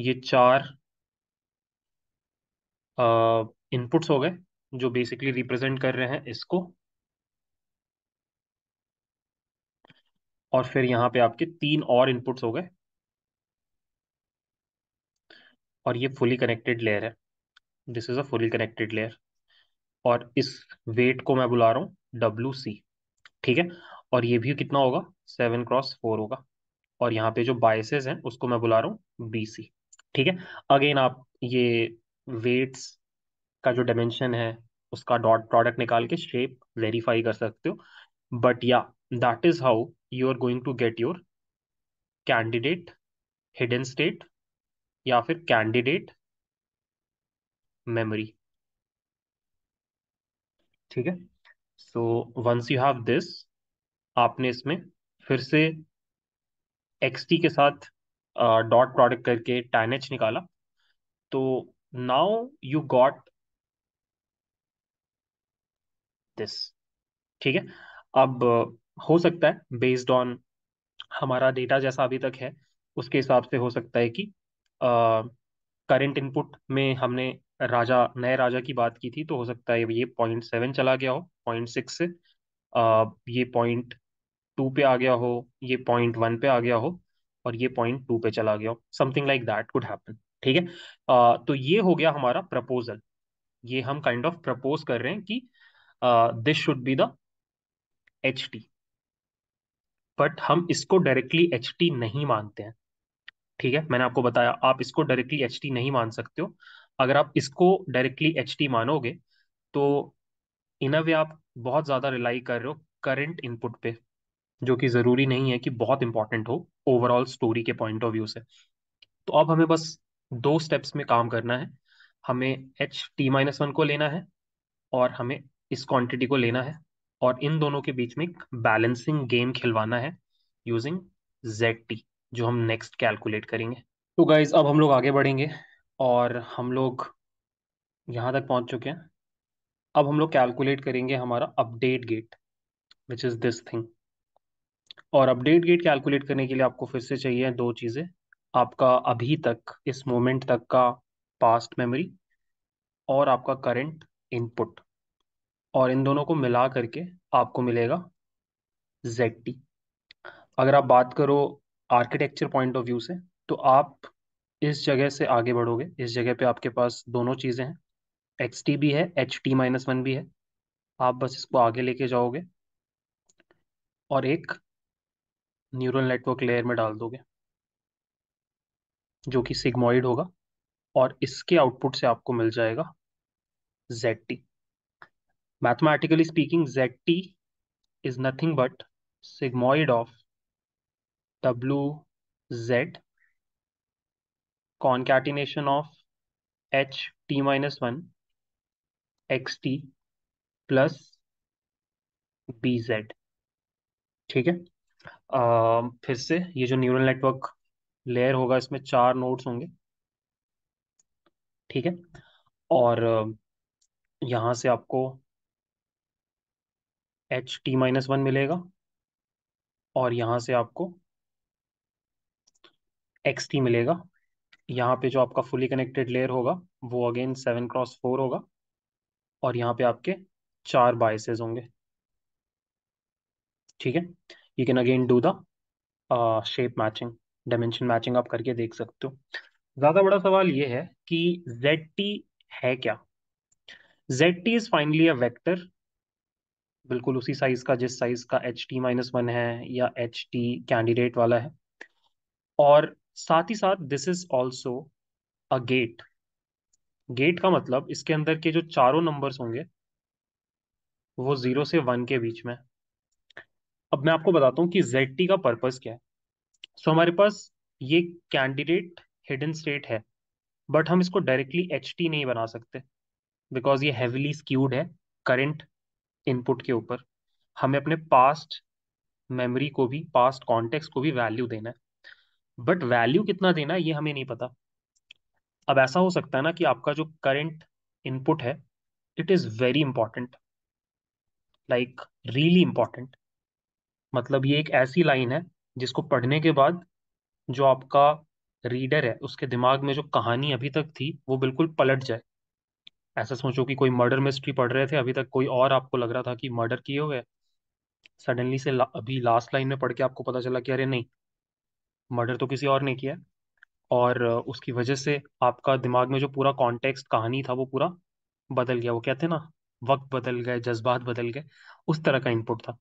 ये चार इनपुट्स हो गए जो बेसिकली रिप्रेजेंट कर रहे हैं इसको और फिर यहाँ पे आपके तीन और इनपुट्स हो गए और ये फुली कनेक्टेड लेयर है this is a fully connected layer और इस वेट को मैं बुला रहा हूँ डब्ल्यू सी ठीक है और ये भी कितना होगा सेवन क्रॉस फोर होगा और यहाँ पे जो बायसेस हैं उसको मैं बुला रहा हूँ बी सी ठीक है अगेन आप ये वेट्स का जो डायमेंशन है उसका डॉट प्रोडक्ट निकाल के शेप वेरीफाई कर सकते हो बट या that is how you are going to get your candidate hidden state या फिर कैंडिडेट मेमोरी ठीक है so once you have this आपने इसमें फिर से एक्स टी के साथ डॉट uh, प्रोडक्ट करके टैन एच निकाला तो नाउ यू गॉट दिस ठीक है अब हो सकता है बेस्ड ऑन हमारा डेटा जैसा अभी तक है उसके हिसाब से हो सकता है कि करंट इनपुट में हमने राजा नए राजा की बात की थी तो हो सकता है ये पॉइंट सेवन चला गया हो पॉइंट सिक्स से uh, ये पॉइंट टू पे आ गया हो ये पॉइंट वन पे आ गया हो और ये पॉइंट टू पे चला गया हो something like that could happen ठीक है uh, तो ये हो गया हमारा प्रपोजल ये हम काइंड ऑफ प्रपोज कर रहे हैं कि this should be the H T but हम इसको डायरेक्टली एच नहीं मानते हैं ठीक है मैंने आपको बताया आप इसको डायरेक्टली एच नहीं मान सकते हो अगर आप इसको डायरेक्टली एच मानोगे तो इन अ वे आप बहुत ज़्यादा रिलाई कर रहे हो करंट इनपुट पे जो कि ज़रूरी नहीं है कि बहुत इंपॉर्टेंट हो ओवरऑल स्टोरी के पॉइंट ऑफ व्यू से तो अब हमें बस दो स्टेप्स में काम करना है हमें एच टी माइनस वन को लेना है और हमें इस क्वांटिटी को लेना है और इन दोनों के बीच में एक बैलेंसिंग गेम खिलवाना है यूजिंग जेड टी जो हम नेक्स्ट कैलकुलेट करेंगे तो गाइज अब हम लोग आगे बढ़ेंगे और हम लोग यहाँ तक पहुँच चुके हैं अब हम लोग कैलकुलेट करेंगे हमारा update gate which is this thing और अपडेट गेट कैलकुलेट करने के लिए आपको फिर से चाहिए दो चीज़ें आपका अभी तक इस मोमेंट तक का पास्ट मेमोरी और आपका करंट इनपुट और इन दोनों को मिला करके आपको मिलेगा जेड टी अगर आप बात करो आर्किटेक्चर पॉइंट ऑफ व्यू से तो आप इस जगह से आगे बढ़ोगे इस जगह पे आपके पास दोनों चीज़ें हैं एक्स टी भी है एच टी माइनस वन भी है आप बस इसको आगे लेके जाओगे और एक न्यूरल नेटवर्क लेयर में डाल दोगे जो कि सिग्मोइड होगा और इसके आउटपुट से आपको मिल जाएगा Z T Mathematically speaking, ZT is nothing but sigmoid of WZ concatenation of HT minus 1 XT plus BZ ठीक है आ, फिर से ये जो न्यूरल नेटवर्क लेयर होगा इसमें चार नोड्स होंगे ठीक है और यहाँ से आपको एच टी माइनस वन मिलेगा और यहाँ से आपको एक्स टी मिलेगा यहाँ पे जो आपका फुली कनेक्टेड लेयर होगा वो अगेन सेवन क्रॉस फोर होगा और यहाँ पे आपके चार बायसेज होंगे ठीक है you can again do the shape matching dimension matching आप करके देख सकते हो ज़्यादा बड़ा सवाल ये है कि जेड टी है क्या Z T is finally a vector बिल्कुल उसी साइज का जिस साइज का एच टी माइनस वन है या एच टी कैंडिडेट वाला है और साथ ही साथ this is also a gate gate का मतलब इसके अंदर के जो चारों नंबर्स होंगे वो जीरो से वन के बीच में अब मैं आपको बताता हूँ कि जेड टी का पर्पज क्या है सो so, हमारे पास ये कैंडिडेट हिडन स्टेट है बट हम इसको डायरेक्टली एच टी नहीं बना सकते बिकॉज ये हैविली स्क्यूड है करंट इनपुट के ऊपर हमें अपने पास्ट मेमोरी को भी पास्ट कॉन्टेक्स्ट को भी वैल्यू देना है बट वैल्यू कितना देना है ये हमें नहीं पता अब ऐसा हो सकता है ना कि आपका जो करंट इनपुट है it is very important like really important मतलब ये एक ऐसी लाइन है जिसको पढ़ने के बाद जो आपका रीडर है उसके दिमाग में जो कहानी अभी तक थी वो बिल्कुल पलट जाए ऐसा सोचो कि कोई मर्डर मिस्ट्री पढ़ रहे थे अभी तक कोई और आपको लग रहा था कि मर्डर किए हुए सडनली से ला, अभी लास्ट लाइन में पढ़ के आपको पता चला कि अरे नहीं मर्डर तो किसी और ने किया और उसकी वजह से आपका दिमाग में जो पूरा कॉन्टेक्स्ट कहानी था वो पूरा बदल गया वो कहते ना वक्त बदल गए जज्बात बदल गए उस तरह का इनपुट था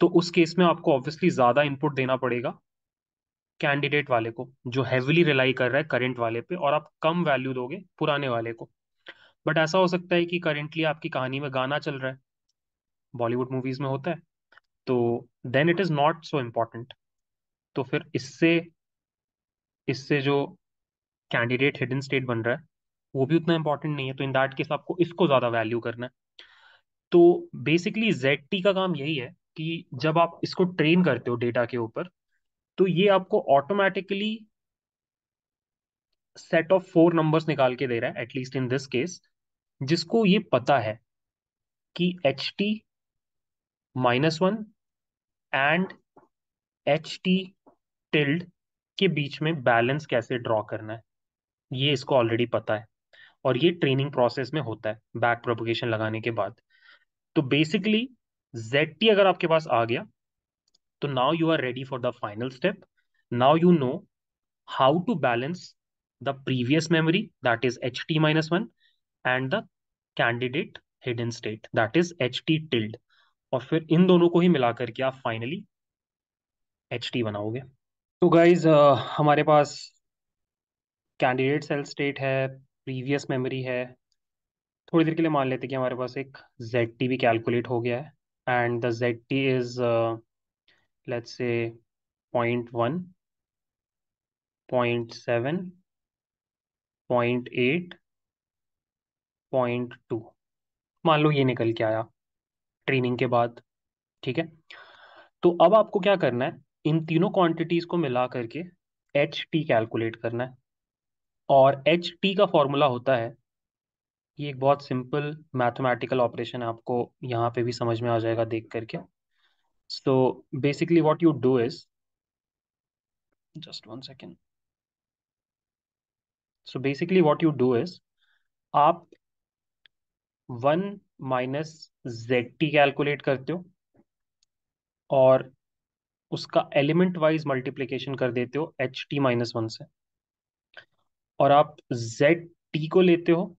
तो उस केस में आपको ऑब्वियसली ज़्यादा इनपुट देना पड़ेगा कैंडिडेट वाले को जो हैविली रिलाई कर रहा है करंट वाले पे और आप कम वैल्यू दोगे पुराने वाले को बट ऐसा हो सकता है कि करेंटली आपकी कहानी में गाना चल रहा है बॉलीवुड मूवीज में होता है तो then it is not so important तो फिर इससे इससे जो कैंडिडेट हिडन स्टेट बन रहा है वो भी उतना इम्पॉर्टेंट नहीं है तो इन दैट केस आपको इसको ज़्यादा वैल्यू करना है तो बेसिकली जेड टी का काम यही है कि जब आप इसको ट्रेन करते हो डेटा के ऊपर तो ये आपको automatically set of four numbers निकाल के दे रहा है एटलीस्ट इन दिस केस जिसको ये पता है कि H T minus one and H T tilde के बीच में बैलेंस कैसे ड्रॉ करना है ये इसको ऑलरेडी पता है और ये ट्रेनिंग प्रोसेस में होता है बैक प्रोपोगेशन लगाने के बाद तो बेसिकली जेड टी अगर आपके पास आ गया तो now you are ready for the final step now you know how to balance the previous memory, that is ht minus 1, and the candidate hidden state, that is ht tilde. और फिर इन दोनों को ही मिलाकर के आप फाइनली एच टी बनाओगे तो guys हमारे पास कैंडिडेट सेल स्टेट है प्रीवियस मेमोरी है थोड़ी देर के लिए मान लेते कि हमारे पास एक जेड टी भी कैलकुलेट हो गया है and the Z T is let's say point one point seven point eight point two मान लो ये निकल के आया ट्रेनिंग के बाद ठीक है तो अब आपको क्या करना है इन तीनों क्वांटिटीज को मिला करके एच टी कैलकुलेट करना है और एच टी का फॉर्मूला होता है ये एक बहुत सिंपल मैथमेटिकल ऑपरेशन है आपको यहाँ पे भी समझ में आ जाएगा देख करके so basically what you do is just one second so basically what you do is आप one minus Z T calculate करते हो और उसका एलिमेंट वाइज मल्टीप्लीकेशन कर देते हो एच टी माइनस वन से और आप जेड टी को लेते हो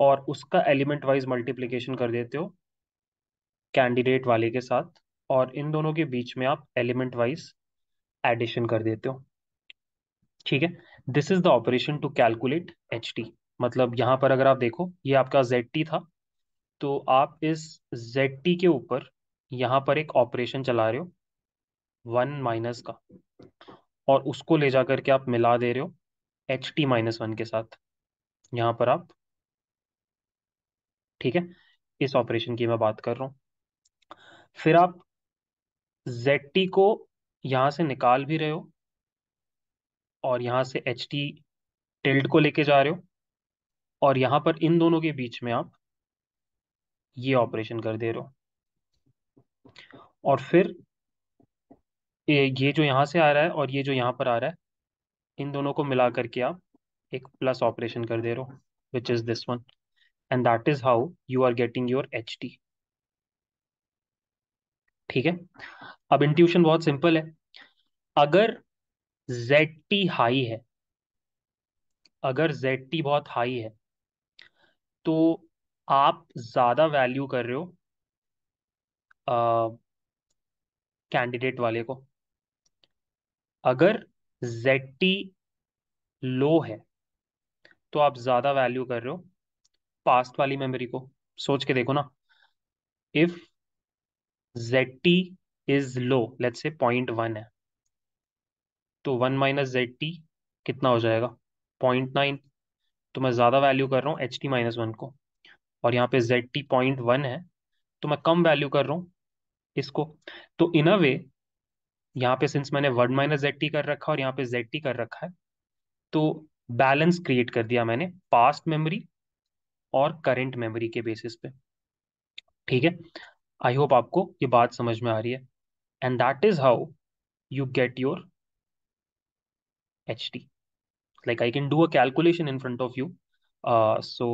और उसका एलिमेंट वाइज मल्टीप्लीकेशन कर देते हो कैंडिडेट वाले के साथ और इन दोनों के बीच में आप एलिमेंट वाइज एडिशन कर देते हो ठीक है this is the operation to calculate H T मतलब यहाँ पर अगर आप देखो ये आपका जेड टी था तो आप इस जेड टी के ऊपर यहाँ पर एक ऑपरेशन चला रहे हो वन माइनस का और उसको ले जा करके आप मिला दे रहे हो एच टी माइनस वन के साथ यहाँ पर आप ठीक है इस ऑपरेशन की मैं बात कर रहा हूँ फिर आप जेड टी को यहाँ से निकाल भी रहे हो और यहाँ से एच टी टेल्ड को लेके जा रहे हो और यहाँ पर इन दोनों के बीच में आप ये ऑपरेशन कर दे रहे हो और फिर ये जो यहाँ से आ रहा है और ये जो यहाँ पर आ रहा है इन दोनों को मिला करके आप एक प्लस ऑपरेशन कर दे रहे हो which is this one and that is how you are getting your H T ठीक है अब इंट्यूशन बहुत सिंपल है अगर जेड टी हाई है अगर जेड टी बहुत हाई है तो आप ज़्यादा वैल्यू कर रहे हो कैंडिडेट वाले को अगर जेड टी लो है तो आप ज़्यादा वैल्यू कर रहे हो पास्ट वाली मेमोरी को सोच के देखो ना if Z T is low let say point one है तो वन माइनस जेड टी कितना हो जाएगा पॉइंट नाइन तो मैं ज़्यादा वैल्यू कर रहा हूँ एच टी माइनस वन को और यहाँ पे जेड टी पॉइंट वन है तो मैं कम वैल्यू कर रहा हूँ इसको तो इन अ वे यहाँ पे सिंस मैंने वन माइनस जेड टी कर रखा और यहाँ पे जेड टी कर रखा है तो बैलेंस क्रिएट कर दिया मैंने पास्ट मेमोरी और करेंट मेमोरी के बेसिस पे ठीक है आई होप आपको ये बात समझ में आ रही है and that is how you get your ht like i can do a calculation in front of you uh, so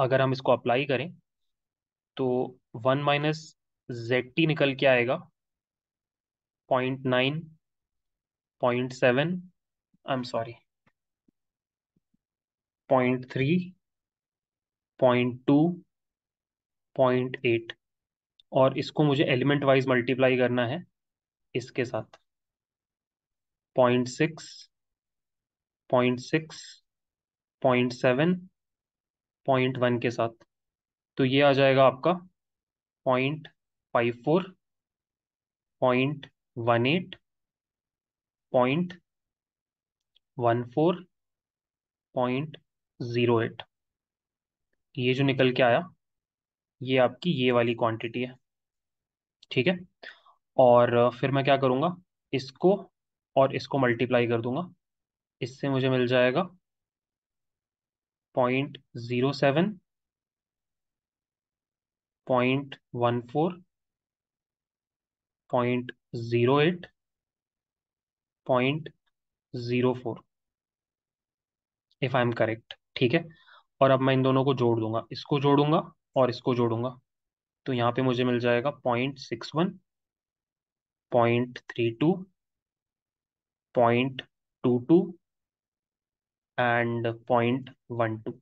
अगर हम इसको अप्लाई करें तो वन माइनस जेड टी निकल के आएगा point nine point seven I am और इसको मुझे एलिमेंट वाइज मल्टीप्लाई करना है इसके साथ point six point six point seven point one के साथ तो ये आ जाएगा आपका point five four point one eight point one four point zero eight ये जो निकल के आया ये आपकी ये वाली क्वांटिटी है ठीक है और फिर मैं क्या करूँगा इसको और इसको मल्टीप्लाई कर दूंगा इससे मुझे मिल जाएगा point zero seven point one four point zero eight point zero four if I am correct ठीक है और अब मैं इन दोनों को जोड़ दूंगा इसको जोड़ूंगा और इसको जोड़ूंगा तो यहां पे मुझे मिल जाएगा point six one point three two point two two and point one two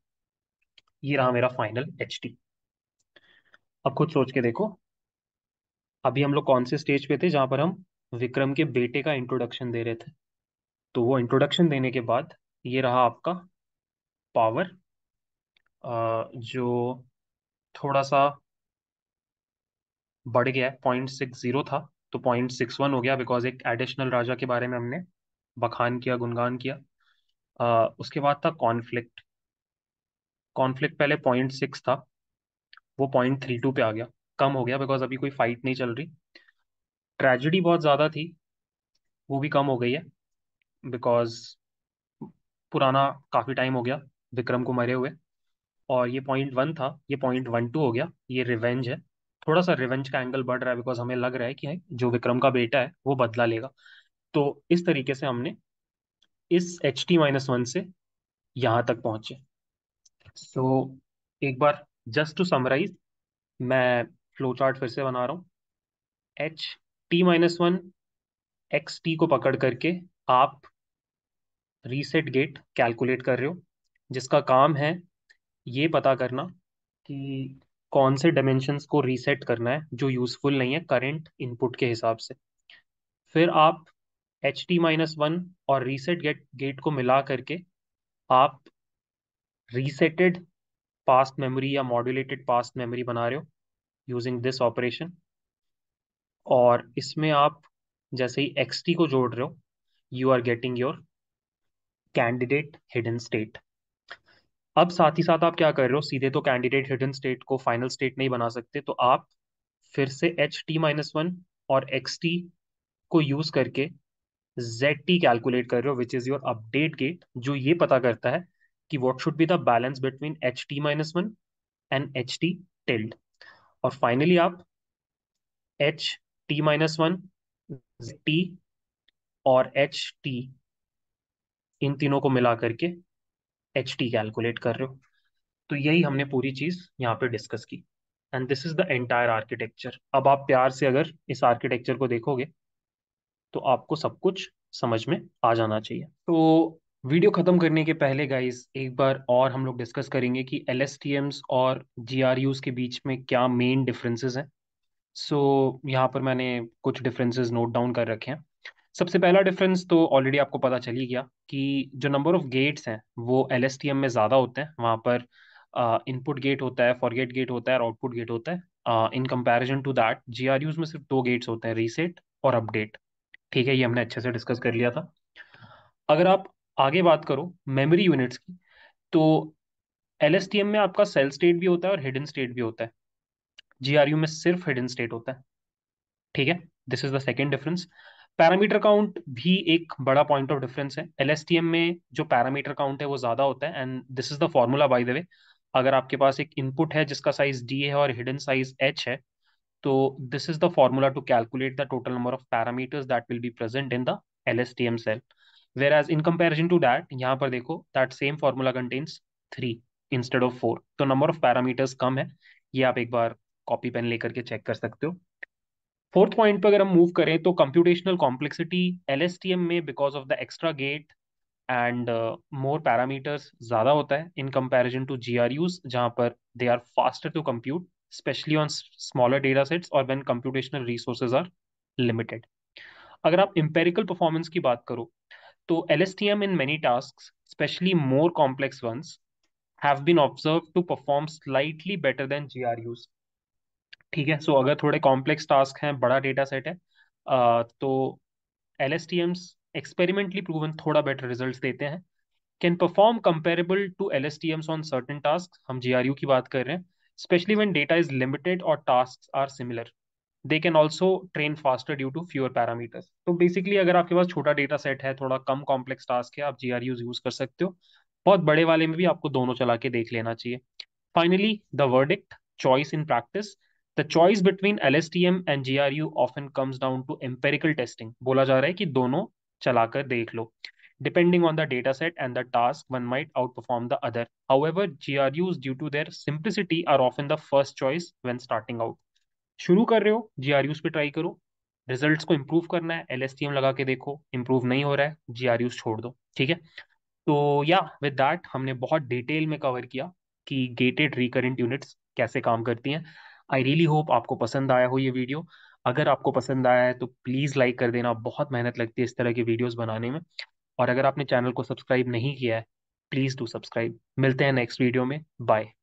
ये रहा मेरा फाइनल एच टी अब खुद सोच के देखो अभी हम लोग कौन से स्टेज पे थे जहां पर हम विक्रम के बेटे का इंट्रोडक्शन दे रहे थे तो वो इंट्रोडक्शन देने के बाद ये रहा आपका पावर जो थोड़ा सा बढ़ गया है पॉइंट सिक्स जीरो था तो पॉइंट सिक्स वन हो गया बिकॉज एक एडिशनल राजा के बारे में हमने बखान किया गुनगान किया आ, उसके बाद था कॉन्फ्लिक्ट कॉन्फ्लिक्ट पहले पॉइंट सिक्स था वो पॉइंट थ्री टू पे आ गया कम हो गया बिकॉज अभी कोई फाइट नहीं चल रही ट्रेजिडी बहुत ज़्यादा थी वो भी कम हो गई है बिकॉज पुराना काफ़ी टाइम हो गया विक्रम को मरे हुए और ये पॉइंट वन था ये पॉइंट वन टू हो गया ये रिवेंज है थोड़ा सा रिवेंज का एंगल बढ़ रहा है बिकॉज हमें लग रहा है कि जो विक्रम का बेटा है वो बदला लेगा तो इस तरीके से हमने इस एच टी माइनस वन से यहाँ तक पहुँचे सो so, एक बार जस्ट टू समराइज मैं फ्लो चार्ट फिर से बना रहा हूँ H T minus one X T को पकड़ करके आप रीसेट गेट कैलकुलेट कर रहे हो जिसका काम है ये पता करना कि कौन से डायमेंशंस को रीसेट करना है जो यूज़फुल नहीं है करंट इनपुट के हिसाब से फिर आप एच टी माइनस वन और रीसेट गेट गेट को मिला करके आप रीसेटेड पास्ट मेमोरी या मॉड्यूलेटेड पास्ट मेमोरी बना रहे हो यूजिंग दिस ऑपरेशन और इसमें आप जैसे ही एक्स टी को जोड़ रहे हो you are getting your candidate hidden state अब साथ ही साथ आप क्या कर रहे हो सीधे तो कैंडिडेट हिडन स्टेट को फाइनल स्टेट नहीं बना सकते तो आप फिर से एच टी माइनस वन और एक्स टी को यूज करके जेड टी कैलकुलेट कर रहे हो which is your update gate जो ये पता करता है कि what should be the balance between H T minus one and H T tilde और फाइनली आप H T minus one T और एच टी इन तीनों को मिला करके एच टी कैलकुलेट कर रहे हो तो यही हमने पूरी चीज यहाँ पे डिस्कस की and this is the entire architecture अब आप प्यार से अगर इस आर्किटेक्चर को देखोगे तो आपको सब कुछ समझ में आ जाना चाहिए तो वीडियो ख़त्म करने के पहले गाइस एक बार और हम लोग डिस्कस करेंगे कि एल और जी के बीच में क्या मेन डिफरेंसेस हैं सो so, यहाँ पर मैंने कुछ डिफरेंसेस नोट डाउन कर रखे हैं सबसे पहला डिफरेंस तो ऑलरेडी आपको पता चल ही गया कि जो नंबर ऑफ गेट्स हैं वो एल में ज़्यादा होते हैं वहाँ पर इनपुट गेट होता है फॉरगेट गेट होता है और आउटपुट गेट होता है in comparison to that G में सिर्फ दो गेट्स होते हैं रीसेट और अपडेट ठीक है ये हमने अच्छे से डिस्कस कर लिया था अगर आप आगे बात करो मेमोरी यूनिट्स की तो एल में आपका सेल स्टेट भी होता है और हिडन स्टेट भी होता है जी में सिर्फ हिडन स्टेट होता है ठीक है this is the second difference parameter count भी एक बड़ा पॉइंट ऑफ डिफरेंस है एल में जो पैरामीटर काउंट है वो ज़्यादा होता है and this is the formula by the way अगर आपके पास एक इनपुट है जिसका साइज डी है और हिडन साइज एच है So this is the formula to calculate the total number of parameters that will be present in the LSTM cell. Whereas in comparison to that, यहाँ पर देखो that same formula contains three instead of four. तो number of parameters कम है ये आप एक बार copy pen लेकर के चेक कर सकते हो फोर्थ पॉइंट पर अगर हम मूव करें तो कंप्यूटेशनल कॉम्प्लेक्सिटी एल में because of the extra gate and more parameters ज़्यादा होता है in comparison to G R Us जहाँ पर they are faster to compute especially on smaller data sets or when computational resources are limited. अगर आप empirical performance की बात करो तो LSTM in many tasks, especially more complex ones, have been observed to perform slightly better than GRUs. ठीक है so so, अगर थोड़े कॉम्प्लेक्स टास्क हैं बड़ा डेटा सेट है आ, तो L S T Ms experimentally proven थोड़ा बेटर रिजल्ट देते हैं can perform comparable to L S T Ms on certain task हम जी आर यू की बात कर रहे हैं especially when data is limited or tasks are similar. They can also train faster due to fewer parameters. So तो basically, अगर आपके पास छोटा डेटा सेट है थोड़ा कम कॉम्प्लेक्स टास्क है आप जी यूज कर सकते हो बहुत बड़े वाले में भी आपको दोनों चला के देख लेना चाहिए finally the verdict choice in practice the choice between L S T M and G R U often comes down to empirical testing बोला जा रहा है कि दोनों चलाकर देख लो Depending on the dataset and the task, one might outperform the other. However, GRUs, due to their simplicity, are often the first choice when starting out. शुरू कर रहे हो GRUs पे ट्राई करो रिजल्ट्स को इम्प्रूव करना है एल लगा के देखो इम्प्रूव नहीं हो रहा है जीआरयूज छोड़ दो ठीक है तो या विद दैट हमने बहुत डिटेल में कवर किया कि गेटेड रिकरेंट यूनिट्स कैसे काम करती हैं आई रियली होप आपको पसंद आया हो ये वीडियो अगर आपको पसंद आया है तो प्लीज़ लाइक कर देना बहुत मेहनत लगती है इस तरह के वीडियोस बनाने में और अगर आपने चैनल को सब्सक्राइब नहीं किया है प्लीज़ डू सब्सक्राइब मिलते हैं नेक्स्ट वीडियो में बाय